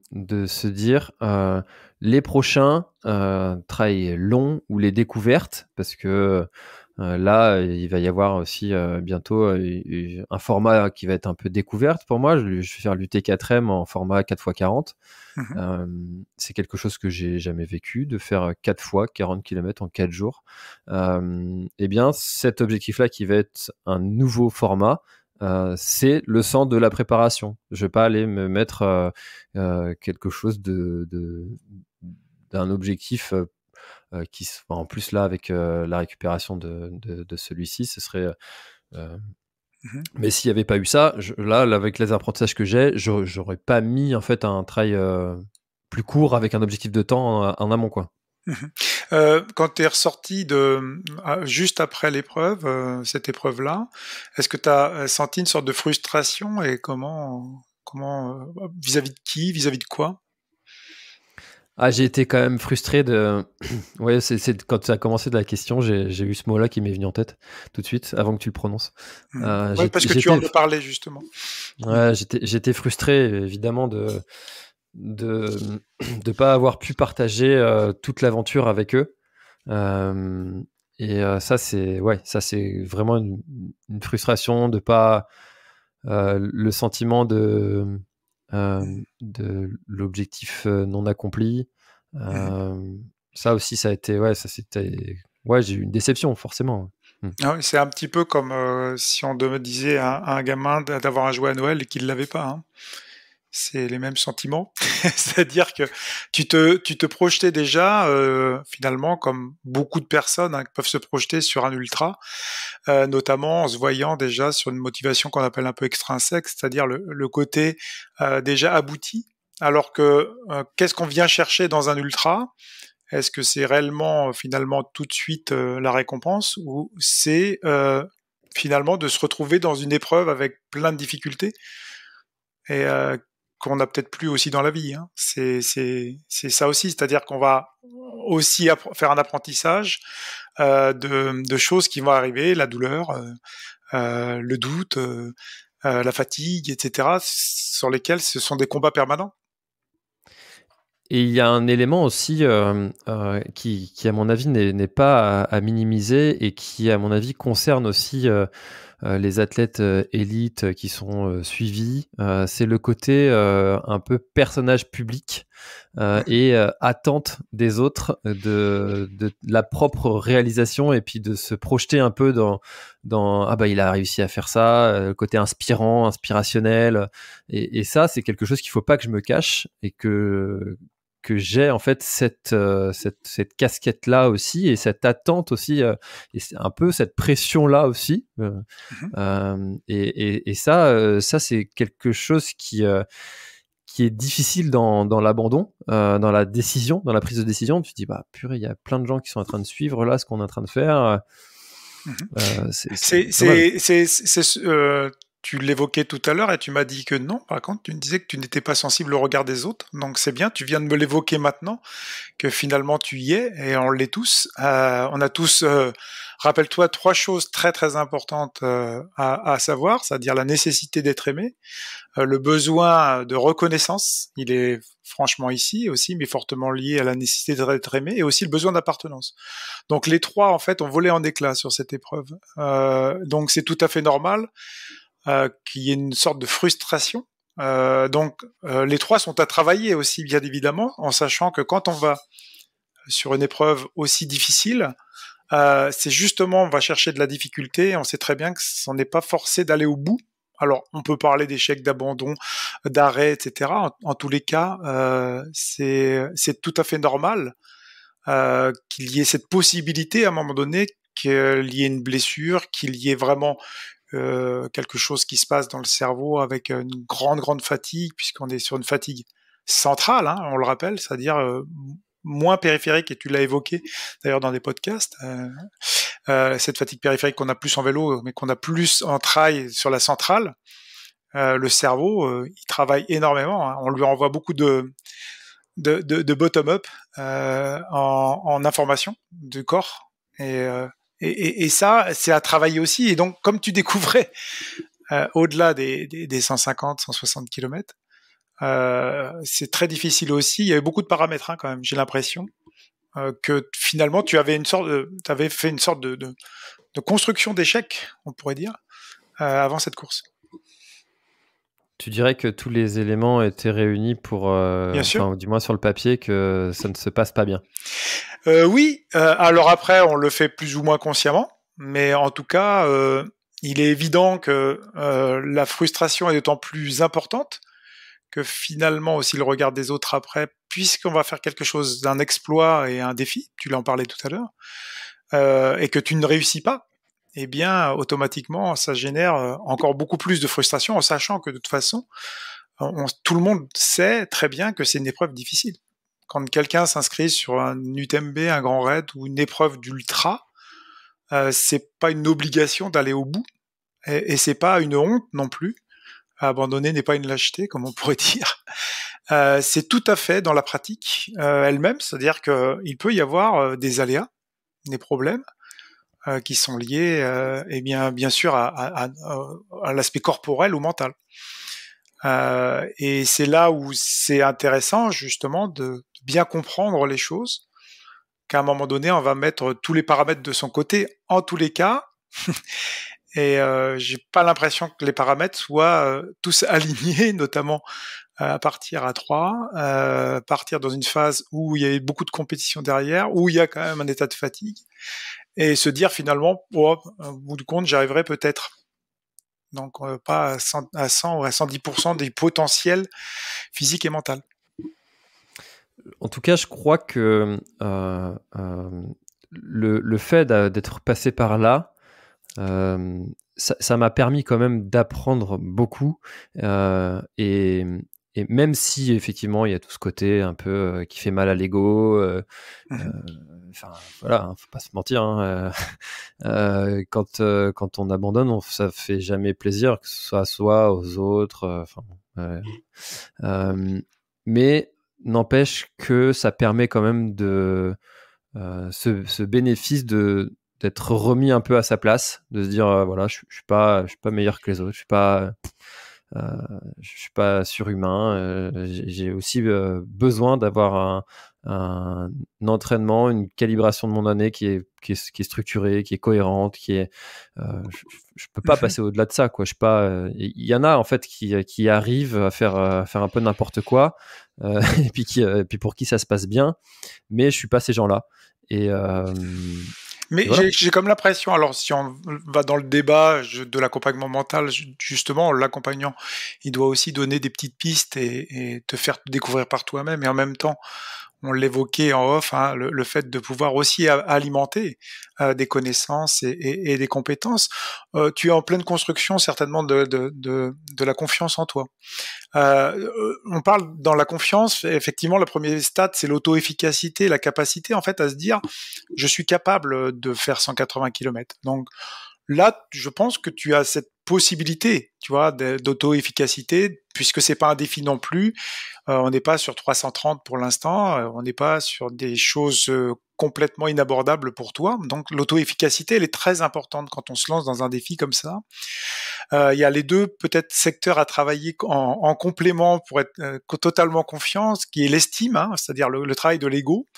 se dire les prochains, euh, travail long ou les découvertes, parce que euh, là, il va y avoir aussi euh, bientôt euh, un format qui va être un peu découverte pour moi. Je, vais faire l'UT4M en format 4x40. Mhm. c'est quelque chose que j'ai jamais vécu, de faire 4 x 40 km en 4 jours. eh bien, cet objectif-là qui va être un nouveau format, c'est le sens de la préparation. Je vais pas aller me mettre quelque chose de, d'un objectif qui, en plus là, avec la récupération de, celui-ci, ce serait mmh mais s'il n'y avait pas eu ça, là, avec les apprentissages que j'ai, j'aurais pas mis en fait un trail plus court avec un objectif de temps en, amont, quoi. Mmh quand tu es ressorti de mmh, ah, juste après l'épreuve, cette épreuve-là, est-ce que tu as senti une sorte de frustration et comment, comment vis-à-vis de qui, vis à -vis de quoi ah, j'ai été quand même frustré de. ouais, c'est, quand tu as commencé de la question, j'ai, eu ce mot-là qui m'est venu en tête tout de suite, avant que tu le prononces. Hmm. Euh, parce que tu en as parlé justement. Ouais, j'étais, frustré évidemment de de ne pas avoir pu partager euh, toute l'aventure avec eux. Euh, et ça, c'est ouais, ça c'est vraiment une, une, frustration de pas le sentiment de de l'objectif non accompli. Mmh ça aussi, ça a été, ouais, ça c'était, ouais, j'ai eu une déception forcément. Mmh. Ah c'est un petit peu comme si on disait à, un gamin d'avoir un jouet à Noël et qu'il ne l'avait pas. Hein c'est les mêmes sentiments. C'est-à-dire que tu te, tu te projetais déjà, euh, finalement, comme beaucoup de personnes hein, peuvent se projeter sur un ultra, euh, notamment en se voyant déjà sur une motivation qu'on appelle un peu extrinsèque, c'est-à-dire le, côté euh, déjà abouti. Alors que qu'est-ce qu'on vient chercher dans un ultra Est-ce que c'est réellement, finalement, tout de suite la récompense ou c'est finalement de se retrouver dans une épreuve avec plein de difficultés et qu'on n'a peut-être plus aussi dans la vie. Hein. C'est, ça aussi, c'est-à-dire qu'on va aussi faire un apprentissage euh, de, choses qui vont arriver, la douleur, euh, euh, le doute, la fatigue, etc., sur lesquels ce sont des combats permanents. Et il y a un élément aussi qui, à mon avis, n'est pas à, minimiser et qui, à mon avis, concerne aussi euh, les athlètes euh, élites euh, qui sont suivis, c'est le côté un peu personnage public et attente des autres de, la propre réalisation et puis de se projeter un peu dans, dans ah bah il a réussi à faire ça, le côté inspirant, inspirationnel et, et ça c'est quelque chose qu'il faut pas que je me cache et que que j'ai en fait cette, euh, cette, cette casquette là aussi et cette attente aussi euh, et un peu cette pression là aussi euh, mmh et, et, ça ça c'est quelque chose qui qui est difficile dans, dans l'abandon, dans la décision, dans la prise de décision. Tu te dis, bah purée, il y a plein de gens qui sont en train de suivre là ce qu'on est en train de faire. Mmh c'est tu l'évoquais tout à l'heure et tu m'as dit que non, par contre, tu me disais que tu n'étais pas sensible au regard des autres. Donc c'est bien, tu viens de me l'évoquer maintenant, que finalement tu y es et on l'est tous. Euh, on a tous, euh, rappelle-toi, trois choses très très importantes euh, à, à, savoir, c'est-à-dire la nécessité d'être aimé, euh, le besoin de reconnaissance, il est franchement ici aussi, mais fortement lié à la nécessité d'être aimé, et aussi le besoin d'appartenance. Donc les trois, en fait, ont volé en éclat sur cette épreuve. donc c'est tout à fait normal. Euh, qu'il y ait une sorte de frustration. Euh, donc euh, les trois sont à travailler aussi, bien évidemment, en sachant que quand on va sur une épreuve aussi difficile, c'est justement on va chercher de la difficulté. on sait très bien que ça n'est pas forcé d'aller au bout. Alors, on peut parler d'échec, d'abandon, d'arrêt, etc. En, tous les cas, c'est tout à fait normal qu'il y ait cette possibilité à un moment donné qu'il y ait une blessure, qu'il y ait vraiment euh, quelque chose qui se passe dans le cerveau avec une grande, grande fatigue, puisqu'on est sur une fatigue centrale, hein, on le rappelle, c'est-à-dire euh, moins périphérique, et tu l'as évoqué d'ailleurs dans des podcasts, euh, cette fatigue périphérique qu'on a plus en vélo, mais qu'on a plus en trail sur la centrale, le cerveau, il travaille énormément. Hein. On lui envoie beaucoup de, de, bottom-up en, en, information du corps. Et et, ça, c'est à travailler aussi. Et donc, comme tu découvrais euh, au-delà des, 150, 160 km, c'est très difficile aussi. Il y avait beaucoup de paramètres hein, quand même. J'ai l'impression euh, que finalement, tu avais une sorte, fait une sorte de, de construction d'échec, on pourrait dire, euh, avant cette course. Tu dirais que tous les éléments étaient réunis pour, euh, du moins sur le papier, que ça ne se passe pas bien. Euh, oui, euh, alors après, on le fait plus ou moins consciemment, mais en tout cas, il est évident que la frustration est d'autant plus importante que finalement aussi le regard des autres après, puisqu'on va faire quelque chose d'un exploit et un défi, tu l'en parlé tout à l'heure, et que tu ne réussis pas, eh bien, automatiquement, ça génère euh, encore beaucoup plus de frustration en sachant que de toute façon, euh, tout le monde sait très bien que c'est une épreuve difficile. Quand quelqu'un s'inscrit sur un UTMB, un grand raid ou une épreuve d'ultra, ce euh, c'est pas une obligation d'aller au bout et, ce c'est pas une honte non plus. Abandonner n'est pas une lâcheté, comme on pourrait dire. c'est tout à fait dans la pratique elle-même, c'est-à-dire qu'il peut y avoir des aléas, des problèmes, euh, qui sont liées, euh, eh bien, bien sûr, à, à, euh, à l'aspect corporel ou mental. Euh, et c'est là où c'est intéressant, justement, de bien comprendre les choses, qu'à un moment donné, on va mettre tous les paramètres de son côté, en tous les cas. et euh, j'ai pas l'impression que les paramètres soient tous alignés, notamment à partir à 3, euh, partir dans une phase où il y a eu beaucoup de compétition derrière, où il y a quand même un état de fatigue et se dire finalement, oh, au bout du compte, j'arriverai peut-être. Donc euh, pas à 100, à ou à 110% des potentiels physiques et mentaux. En tout cas, je crois que euh, euh, le, le, fait d'être passé par là, ça m'a permis quand même d'apprendre beaucoup et, et même si effectivement il y a tout ce côté un peu euh, qui fait mal à l'ego, euh, mhm. euh, enfin, voilà, hein, faut pas se mentir. Hein, quand quand on abandonne, ça ça fait jamais plaisir que ce soit à soi, aux autres. mais n'empêche que ça permet quand même de ce, bénéfice de d'être remis un peu à sa place, de se dire voilà, je, ne suis pas je suis pas meilleur que les autres, je suis pas euh, je suis pas surhumain. Euh, j'ai aussi euh, besoin d'avoir un, entraînement, une calibration de mon année qui est, qui est, structurée, qui est cohérente, qui est. je, peux pas mhm. passer au-delà de ça, quoi. Je pas. Il y en a en fait qui, qui arrivent à faire, faire un peu n'importe quoi, et puis qui, et puis pour qui ça se passe bien, mais je suis pas ces gens-là. Et, mais j'ai comme l'impression, alors si on va dans le débat de l'accompagnement mental, justement, l'accompagnant, il doit aussi donner des petites pistes et, et te faire découvrir par toi-même. Et en même temps, on l'évoquait en off, hein, le, fait de pouvoir aussi alimenter euh, des connaissances et, des compétences. Euh, tu es en pleine construction certainement de, de, de, la confiance en toi. Euh, on parle dans la confiance, effectivement, le premier stade, c'est l'auto-efficacité, la capacité en fait à se dire, je suis capable de faire 180 km. Donc, Là, je pense que tu as cette possibilité, tu vois, d'auto-efficacité, puisque c'est pas un défi non plus. Euh, on n'est pas sur 330 pour l'instant, euh, on n'est pas sur des choses euh, complètement inabordables pour toi. Donc l'auto-efficacité, elle est très importante quand on se lance dans un défi comme ça. Il y a les deux peut-être secteurs à travailler en, complément pour être totalement confiant, qui est l'estime, hein, c'est-à-dire le, travail de l'ego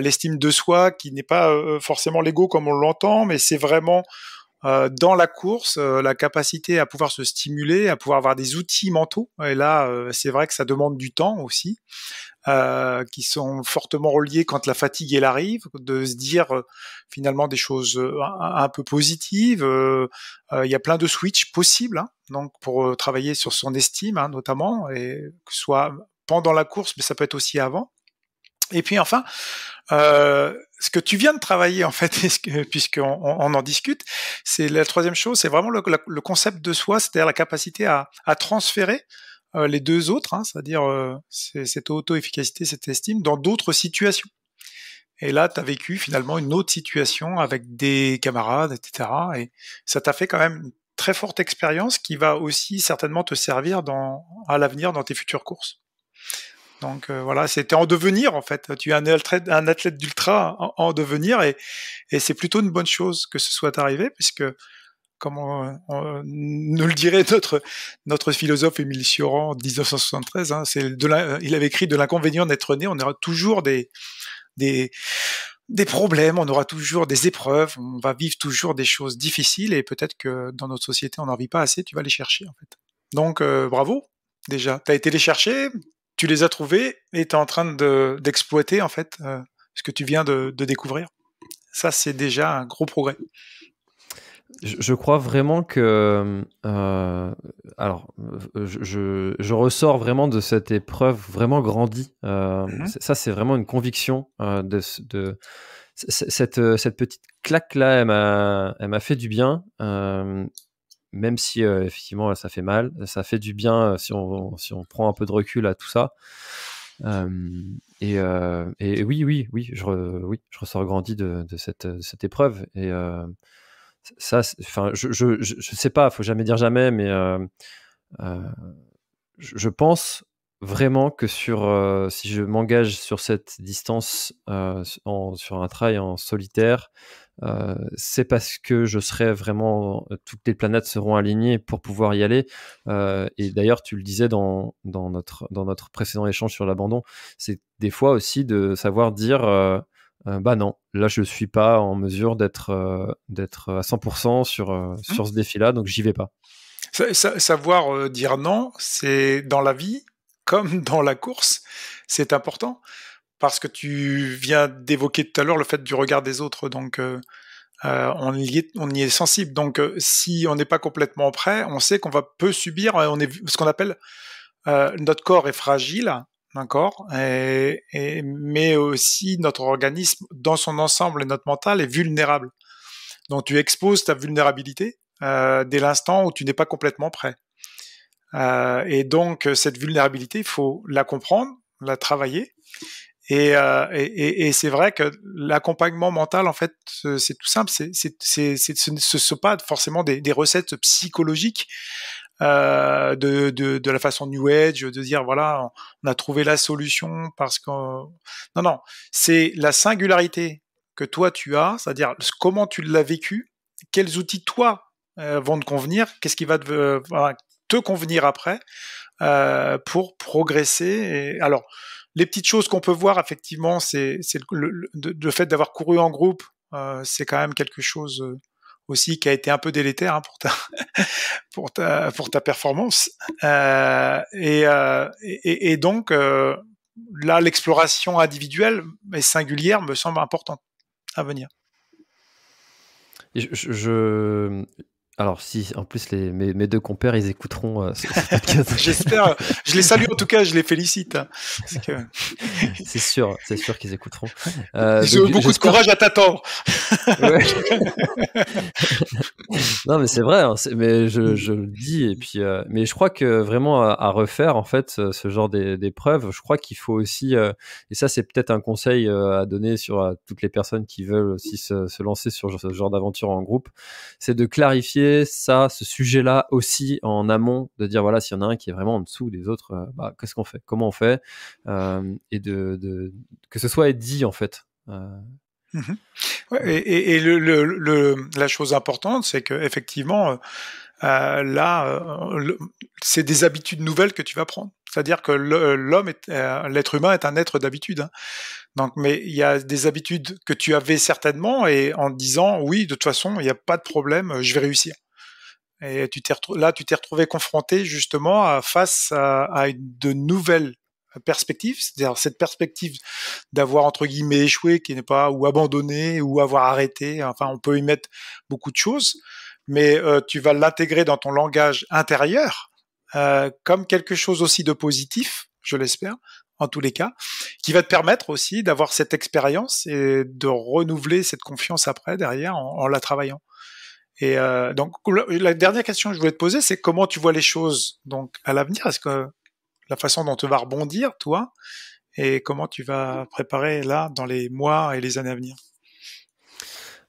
l'estime de soi qui n'est pas euh, euh, forcément l'ego comme on l'entend, mais c'est vraiment euh, dans la course, la capacité à pouvoir se stimuler, à pouvoir avoir des outils mentaux. Et là, c'est vrai que ça demande du temps aussi, qui sont fortement reliés quand la fatigue elle arrive, de se dire finalement des choses un, peu positives. il y a plein de switches possibles, hein, donc pour travailler sur son estime hein, notamment, et que ce soit pendant la course, mais ça peut être aussi avant. Et puis enfin, euh, ce que tu viens de travailler en fait, puisqu'on en discute, c'est la troisième chose, c'est vraiment le, concept de soi, c'est-à-dire la capacité à, transférer euh, les deux autres, hein, c'est-à-dire euh, cette auto-efficacité, cette estime, dans d'autres situations. Et là, tu as vécu finalement une autre situation avec des camarades, etc. Et ça t'a fait quand même une très forte expérience qui va aussi certainement te servir dans, à l'avenir dans tes futures courses. Donc euh, voilà, c'était en devenir en fait. Tu es un athlète, d'ultra en, devenir et, c'est plutôt une bonne chose que ce soit arrivé puisque comme nous le dirait notre, philosophe Émile Cioran en 1973, hein, c'est il avait écrit de l'inconvénient d'être né, on aura toujours des, des, problèmes, on aura toujours des épreuves, on va vivre toujours des choses difficiles et peut-être que dans notre société on n'en vit pas assez, tu vas les chercher en fait. Donc euh, bravo, déjà. Tu as été les chercher, tu les as trouvés et tu es en train d'exploiter en fait euh, ce que tu viens de, découvrir. Ça, c'est déjà un gros progrès. Je, crois vraiment que, euh, alors, je, ressors vraiment de cette épreuve vraiment grandie. Euh, mhm. Ça, c'est vraiment une conviction de, cette, cette, petite claque là. Elle m'a fait du bien même si euh, effectivement ça fait mal, ça fait du bien euh, si on, si on prend un peu de recul à tout ça. Euh, et, oui, oui, oui, je, oui, je ressors grandi de, de, cette, cette, épreuve. Et ça, enfin, je, je, je, pas, sais pas, faut jamais dire jamais, mais je pense vraiment que sur, si je m'engage sur cette distance sur un trail en solitaire, euh, c'est parce que je serai vraiment, euh, toutes les planètes seront alignées pour pouvoir y aller. Euh, et d'ailleurs, tu le disais dans, notre, dans notre précédent échange sur l'abandon, c'est des fois aussi de savoir dire, bah non, là je suis pas en mesure d'être à 100% sur, mmh. sur ce défi-là, donc j'y vais pas. savoir dire non, c'est dans la vie comme dans la course, c'est important parce que tu viens d'évoquer tout à l'heure le fait du regard des autres, donc euh, euh, on, y est, on, y est, sensible. Donc euh, si on n'est pas complètement prêt, on sait qu'on va peu subir, on est ce qu'on appelle notre corps est fragile, d'accord, corps, mais aussi notre organisme dans son ensemble et notre mental est vulnérable. Donc tu exposes ta vulnérabilité dès l'instant où tu n'es pas complètement prêt. et donc cette vulnérabilité, il faut la comprendre, la travailler, euh, et, c'est vrai que l'accompagnement mental, en fait, euh, c'est tout simple. C'est, ce ne sont pas forcément des, recettes psychologiques euh, de, de, la façon New Age, de dire voilà, on a trouvé la solution parce que non non, c'est la singularité que toi tu as, c'est-à-dire comment tu l'as vécu, quels outils toi vont te convenir, qu'est-ce qui va te, te convenir après pour progresser. Et, alors les petites choses qu'on peut voir, effectivement, c'est le, fait d'avoir couru en groupe, euh, c'est quand même quelque chose euh, aussi qui a été un peu délétère hein, pour, ta, performance. Euh, et, donc, là, l'exploration individuelle et singulière me semble importante à venir. je, alors si, en plus mes, deux compères, ils écouteront euh, ce, podcast. J'espère. Je les salue en tout cas, je les félicite. Hein, c'est sûr, c'est sûr qu'ils écouteront. Euh, beaucoup de courage à t'attendre. non mais c'est vrai, hein, mais je, le dis et puis, euh, mais je crois que vraiment à, refaire en fait ce genre d'épreuve, je crois qu'il faut aussi et ça c'est peut-être un conseil à donner sur toutes les personnes qui veulent aussi se, se lancer sur ce genre d'aventure en groupe, c'est de clarifier ça, ce sujet-là aussi en amont, de dire voilà, s'il y en a un qui est vraiment en dessous des autres, euh, bah, qu'est-ce qu'on fait, comment on fait, euh, et de, que ce soit dit en fait. Euh. Mmh et, la chose importante, c'est qu'effectivement, là, c'est des habitudes nouvelles que tu vas prendre. C'est-à-dire que l'homme, euh, l'être humain est un être d'habitude. Hein. Donc, mais il y a des habitudes que tu avais certainement et en disant oui, de toute façon, il n'y a pas de problème, euh, je vais réussir. Et tu t'es là, tu t'es retrouvé confronté justement à, face à, de nouvelles perspectives. c'est-à-dire cette perspective d'avoir entre guillemets échoué, qui n'est pas ou abandonné ou avoir arrêté. Enfin, on peut y mettre beaucoup de choses, mais euh, tu vas l'intégrer dans ton langage intérieur euh, comme quelque chose aussi de positif, je l'espère, en tous les cas, qui va te permettre aussi d'avoir cette expérience et de renouveler cette confiance après, derrière, en, la travaillant. Et euh, donc, la dernière question que je voulais te poser, c'est comment tu vois les choses donc à l'avenir Est-ce que la façon dont tu vas rebondir, toi, et comment tu vas préparer là dans les mois et les années à venir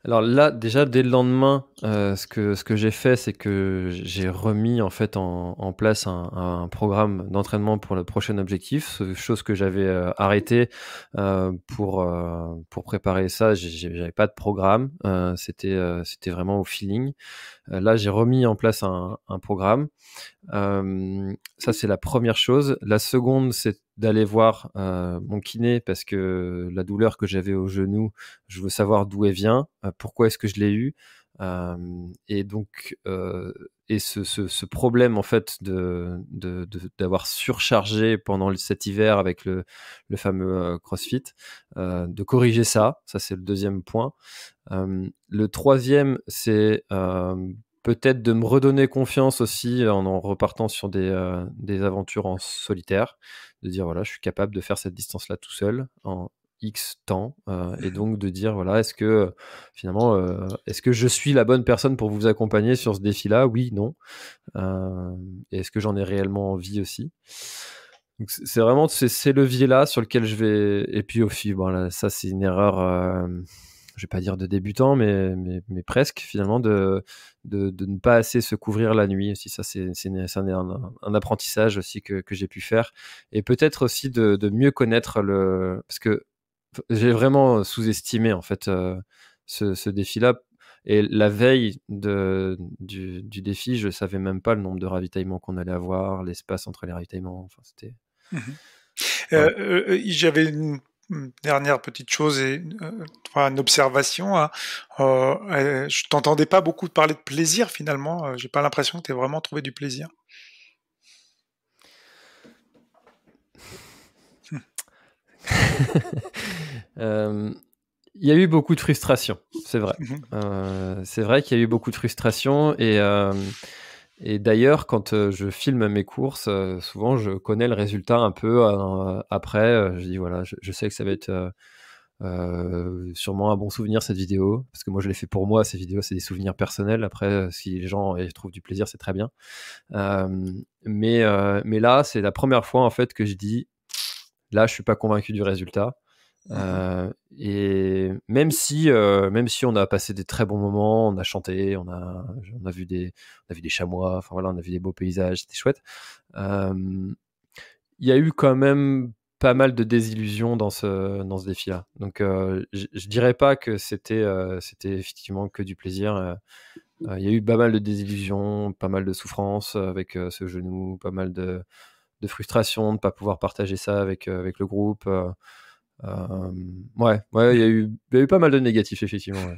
alors là, déjà dès le lendemain, euh, ce que, ce que j'ai fait, c'est que j'ai remis en fait en, place un, programme d'entraînement pour le prochain objectif, chose que j'avais euh, arrêtée euh, pour, euh, pour préparer ça. J'avais pas de programme, c'était c'était vraiment au feeling. là, j'ai remis en place un, un programme. ça, c'est la première chose. La seconde, c'est d'aller voir euh, mon kiné parce que la douleur que j'avais au genou, je veux savoir d'où elle vient, euh, pourquoi est-ce que je l'ai eu Euh, et donc, euh, et ce, ce, problème en fait de, d'avoir surchargé pendant cet hiver avec le, le fameux CrossFit, de corriger ça, ça c'est le deuxième point. le troisième, c'est peut-être de me redonner confiance aussi euh, en, repartant sur euh, des, aventures en solitaire, de dire voilà, je suis capable de faire cette distance-là tout seul en X temps, euh, et donc de dire voilà, est-ce que finalement, est-ce que je suis la bonne personne pour vous accompagner sur ce défi-là Oui, non. et est-ce que j'en ai réellement envie aussi c'est vraiment ces, leviers-là sur lesquels je vais. Et puis au fil, bon, ça c'est une erreur je ne vais pas dire de débutant, mais, presque finalement, de, de, ne pas assez se couvrir la nuit aussi. Ça, c'est un, apprentissage aussi que, j'ai pu faire. Et peut-être aussi de, mieux connaître le... Parce que j'ai vraiment sous-estimé en fait euh, ce, défi-là. Et la veille de, du, défi, je savais même pas le nombre de ravitaillements qu'on allait avoir, l'espace entre les ravitaillements. Enfin, c'était... Mmh euh, euh, j'avais une Hum, dernière petite chose et euh, enfin, une observation. je hein. Euh, je t'entendais pas beaucoup parler de plaisir finalement. Euh, j'ai pas l'impression que tu aies vraiment trouvé du plaisir. Hum. Hum. Il y a eu beaucoup de frustration, c'est vrai. Mmh euh, c'est vrai qu'il y a eu beaucoup de frustration et et d'ailleurs, quand euh, je filme mes courses, euh, souvent je connais le résultat un peu euh, après. je dis voilà, je, sais que ça va être sûrement un bon souvenir cette vidéo, parce que moi je l'ai fait pour moi, ces vidéos c'est des souvenirs personnels, après si les gens y trouvent du plaisir c'est très bien. mais, mais là c'est la première fois en fait que je dis, là je suis pas convaincu du résultat, euh, et même si, euh, même si on a passé des très bons moments, on a chanté, on a, on a vu des, on a vu des chamois, enfin voilà, on a vu des beaux paysages, c'était chouette. Il y a eu quand même pas mal de désillusions dans ce, dans ce défi-là. Donc, euh, je dirais pas que c'était, c'était effectivement que du plaisir. Il y a eu pas mal de désillusions, pas mal de souffrances avec ce genou, pas mal de, de frustration de ne pas pouvoir partager ça avec, avec le groupe. Euh, ouais, ouais, il y, a eu, pas mal de négatifs, effectivement. Ouais.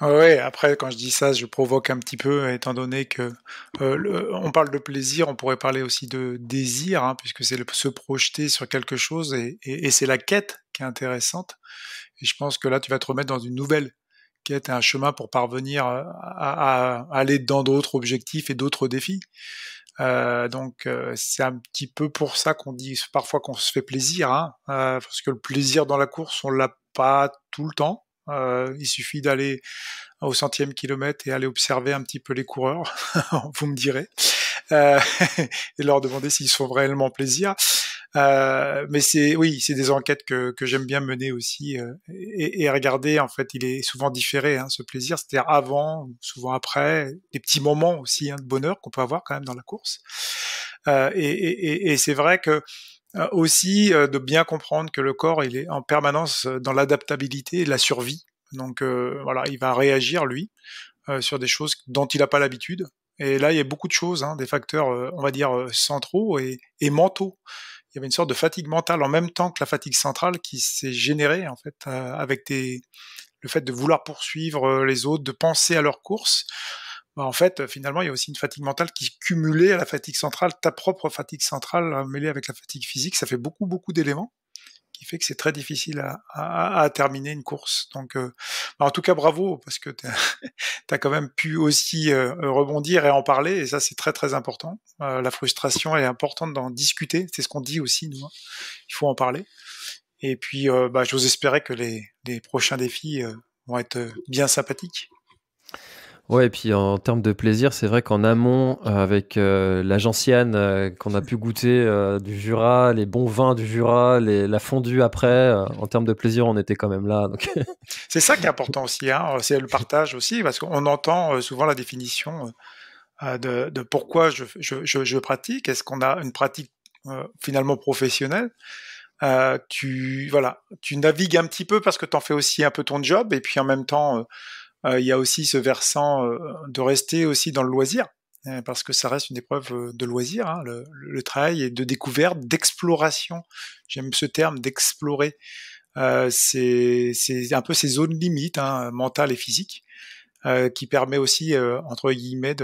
Oui, après, quand je dis ça, je provoque un petit peu, étant donné que euh, on parle de plaisir, on pourrait parler aussi de désir, hein, puisque c'est se projeter sur quelque chose et, c'est la quête qui est intéressante. Et je pense que là, tu vas te remettre dans une nouvelle quête, un chemin pour parvenir euh, à aller dans d'autres objectifs et d'autres défis. Euh, donc euh, c'est un petit peu pour ça qu'on dit parfois qu'on se fait plaisir, hein, euh, parce que le plaisir dans la course, on l'a pas tout le temps. il suffit d'aller au centième kilomètre et aller observer un petit peu les coureurs, vous me direz, et leur demander s'ils sont réellement plaisir. Euh, mais c'est oui, c'est des enquêtes que, j'aime bien mener aussi euh, et, et, regarder. En fait, il est souvent différé hein, ce plaisir, c'est-à-dire avant, souvent après, des petits moments aussi hein, de bonheur qu'on peut avoir quand même dans la course. Euh, et, c'est vrai que aussi de bien comprendre que le corps il est en permanence dans l'adaptabilité la survie. Donc voilà, il va réagir lui sur des choses dont il n'a pas l'habitude. Et là, il y a beaucoup de choses, hein, des facteurs, on va dire, centraux et mentaux il y avait une sorte de fatigue mentale en même temps que la fatigue centrale qui s'est générée en fait euh, avec le fait de vouloir poursuivre euh, les autres, de penser à leur course. Bah, en fait, finalement, il y a aussi une fatigue mentale qui cumulait à la fatigue centrale, ta propre fatigue centrale euh, mêlée avec la fatigue physique, ça fait beaucoup beaucoup d'éléments fait que c'est très difficile à, terminer une course. Donc, euh, bah, en tout cas, bravo parce que tu as quand même pu aussi euh, rebondir et en parler, et ça c'est très très important. Euh, la frustration est importante d'en discuter, c'est ce qu'on dit aussi nous. Hein. Il faut en parler. Et puis, bah, je vous espérais que les prochains défis vont être bien sympathiques. Ouais, et puis en termes de plaisir, c'est vrai qu'en amont, euh, avec euh, euh, qu'on a pu goûter euh, du Jura, les bons vins du Jura, la fondue après, en termes de plaisir, on était quand même là. C'est ça qui est important aussi, hein, c'est le partage aussi, parce qu'on entend souvent la définition de, pourquoi je, pratique. Est-ce qu'on a une pratique finalement professionnelle tu voilà, tu navigues un petit peu parce que tu en fais aussi un peu ton job et puis en même temps euh, il y a aussi ce versant euh, de rester aussi dans le loisir, euh, parce que ça reste une épreuve de loisir, hein, le, travail et de découverte, d'exploration. J'aime ce terme d'explorer. c'est un peu ces zones limites, hein, mentales et physiques, qui permet aussi, entre guillemets,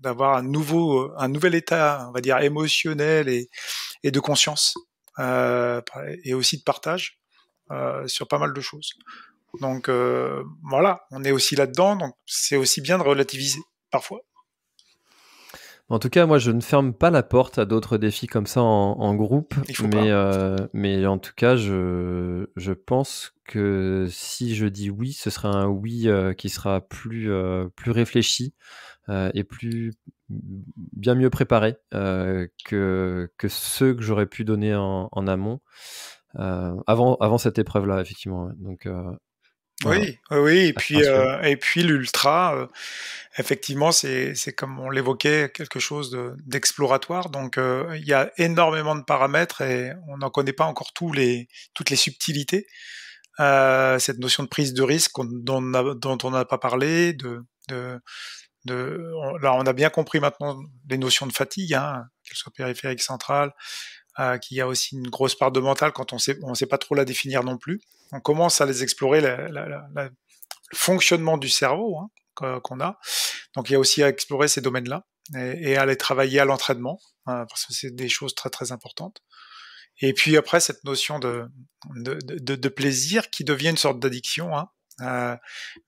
d'avoir un nouveau, un nouvel état, on va dire, émotionnel et de conscience, et aussi de partage sur pas mal de choses. Donc euh, voilà, on est aussi là-dedans, donc c'est aussi bien de relativiser parfois. En tout cas, moi, je ne ferme pas la porte à d'autres défis comme ça en, groupe. Mais, euh, mais en tout cas, je, je pense que si je dis oui, ce sera un oui euh, qui sera plus, plus réfléchi et plus bien mieux préparé que, que ceux que j'aurais pu donner en, en amont avant, avant cette épreuve-là, effectivement. Donc, oui, oui, et puis, euh, et puis l'ultra, euh, effectivement, c'est comme on l'évoquait, quelque chose d'exploratoire. donc, euh, il y a énormément de paramètres et on n'en connaît pas encore tous les, toutes les subtilités. cette notion de prise de risque on, dont on n'a pas parlé, de, de, de on, là, on a bien compris maintenant les notions de fatigue, hein, qu'elles soient périphériques, centrales, qu'il y a aussi une grosse part de mental quand on sait, ne on sait pas trop la définir non plus. On commence à les explorer, le fonctionnement du cerveau hein, qu'on a. Donc il y a aussi à explorer ces domaines-là et, à les travailler à l'entraînement, hein, parce que c'est des choses très très importantes. Et puis après, cette notion de, de, plaisir qui devient une sorte d'addiction, hein, euh,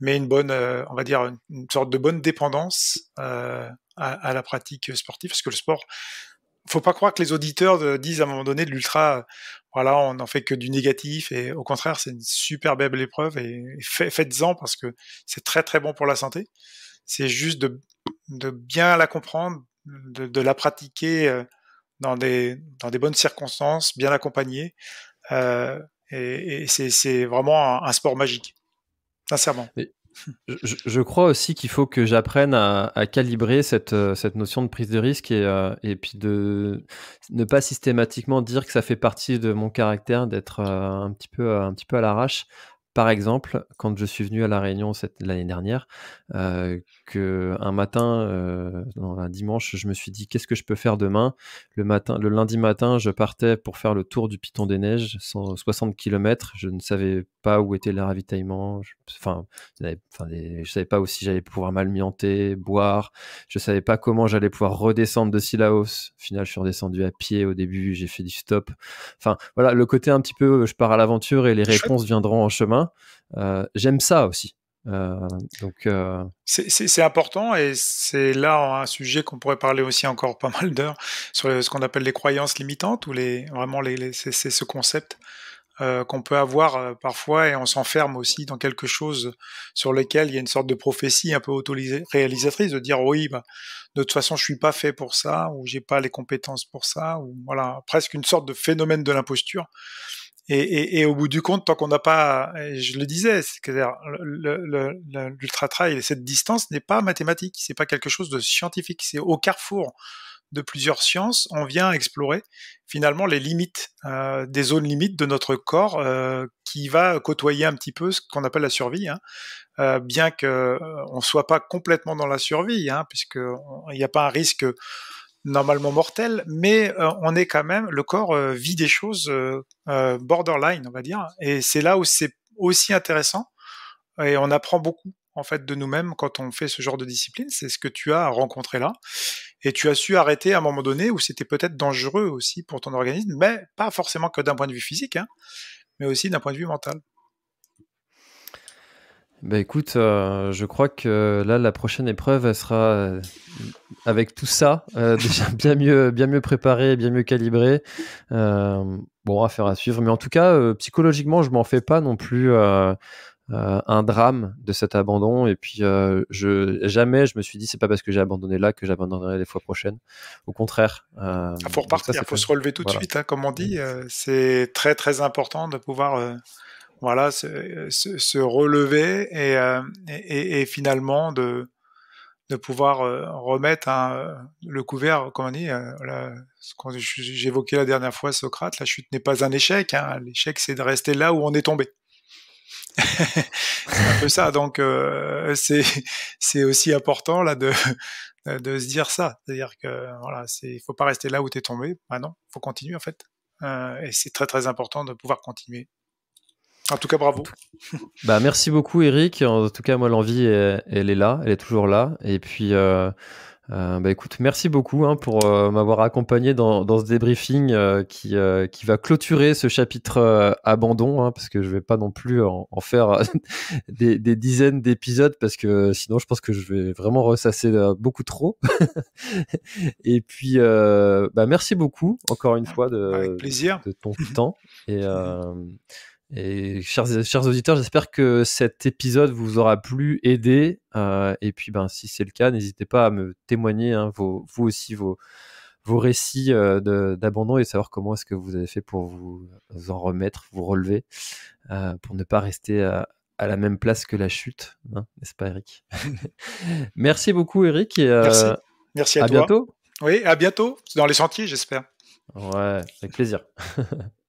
mais une bonne, euh, on va dire, une, sorte de bonne dépendance euh, à, la pratique sportive, parce que le sport, faut pas croire que les auditeurs disent à un moment donné de l'ultra, voilà, on n'en fait que du négatif. Et au contraire, c'est une super belle épreuve et, faites-en parce que c'est très très bon pour la santé. C'est juste de, de, bien la comprendre, de, de, la pratiquer euh, dans des, dans des bonnes circonstances, bien l'accompagner. Euh, et, c'est vraiment un, sport magique, sincèrement. Je, crois aussi qu'il faut que j'apprenne à, calibrer euh, cette, notion de prise de risque euh, et, puis de ne pas systématiquement dire que ça fait partie de mon caractère d'être euh, un, un petit peu à l'arrache. Par exemple, quand je suis venu à La Réunion l'année dernière, qu'un que un matin, un dimanche, je me suis dit qu'est-ce que je peux faire demain le, matin, le lundi matin, je partais pour faire le tour du Piton des Neiges, 160 km. Je ne savais pas où était le ravitaillement. Je, enfin, savais pas aussi j'allais pouvoir m'alimenter, boire. Je ne savais pas comment j'allais pouvoir redescendre de Sillaos. Au final, je suis redescendu à pied au début. J'ai fait du stop. Enfin, voilà, le côté un petit peu, je pars à l'aventure et les réponses viendront en chemin. Euh, j'aime ça aussi. Euh, donc euh, c'est important et c'est là un sujet qu'on pourrait parler aussi encore pas mal d'heures sur ce qu'on appelle les croyances limitantes ou les vraiment les, c'est ce concept qu'on peut avoir parfois et on s'enferme aussi dans quelque chose sur lequel il y a une sorte de prophétie un peu auto-réalisatrice de dire oui bah, de toute façon je suis pas fait pour ça ou j'ai pas les compétences pour ça ou voilà presque une sorte de phénomène de l'imposture et, au bout du compte, tant qu'on n'a pas, je le disais, l'ultra trail, cette distance n'est pas mathématique, c'est pas quelque chose de scientifique, c'est au carrefour de plusieurs sciences, on vient explorer finalement les limites, euh, des zones limites de notre corps euh, qui va côtoyer un petit peu ce qu'on appelle la survie, hein. euh, bien que on soit pas complètement dans la survie, hein, puisqu'il n'y a pas un risque normalement mortel, mais euh, on est quand même, le corps euh, vit des choses euh, borderline, on va dire. Et c'est là où c'est aussi intéressant et on apprend beaucoup en fait de nous-mêmes quand on fait ce genre de discipline. C'est ce que tu as rencontré là et tu as su arrêter à un moment donné où c'était peut-être dangereux aussi pour ton organisme, mais pas forcément que d'un point de vue physique, hein, mais aussi d'un point de vue mental. Bah, écoute, euh, je crois que là, la prochaine épreuve, elle sera euh, avec tout ça, euh, déjà bien mieux, bien mieux préparée, bien mieux calibrée. bon, affaire à suivre. Mais en tout cas, psychologiquement, je m'en fais pas non plus un drame de cet abandon. Et puis, je, jamais je me suis dit, c'est pas parce que j'ai abandonné là que j'abandonnerai les fois prochaines. Au contraire. il ah, faut repartir, faut se relever tout de suite, hein, comme on dit. Mmh. c'est très, très important de pouvoir voilà, se, se, relever euh, et, et, et, finalement de, de pouvoir euh, remettre le couvert, comme on dit, euh, ce que j'évoquais la dernière fois Socrate, la chute n'est pas un échec, hein, l'échec c'est de rester là où on est tombé. c'est un peu ça, donc c'est c'est aussi important là de de se dire ça, c'est-à-dire que voilà, c'est faut pas rester là où tu es tombé, Non, non, faut continuer en fait. Euh, et c'est très très important de pouvoir continuer. En tout cas, bravo. bah, merci beaucoup, Eric. En tout cas, moi, l'envie, elle, est là, elle est toujours là. Et puis, euh, euh, bah, écoute, merci beaucoup hein, pour euh, m'avoir accompagné dans, ce débriefing qui, qui va clôturer ce chapitre abandon, hein, parce que je vais pas non plus en, faire des, dizaines d'épisodes, parce que sinon, je pense que je vais vraiment ressasser beaucoup trop. et puis, bah, merci beaucoup, encore une fois, de, de, ton temps. Et. Et chers, auditeurs, j'espère que cet épisode vous aura plu, aidé. Euh, et puis, ben, si c'est le cas, n'hésitez pas à me témoigner, hein, vous aussi, vos, vos récits euh, d'abandon et savoir comment est-ce que vous avez fait pour vous, en remettre, vous relever, euh, pour ne pas rester à, la même place que la chute, hein, n'est-ce pas, Eric Merci beaucoup, Eric. Et, Merci. Merci à, à bientôt. Oui, à bientôt, dans les sentiers, j'espère. Ouais, avec plaisir.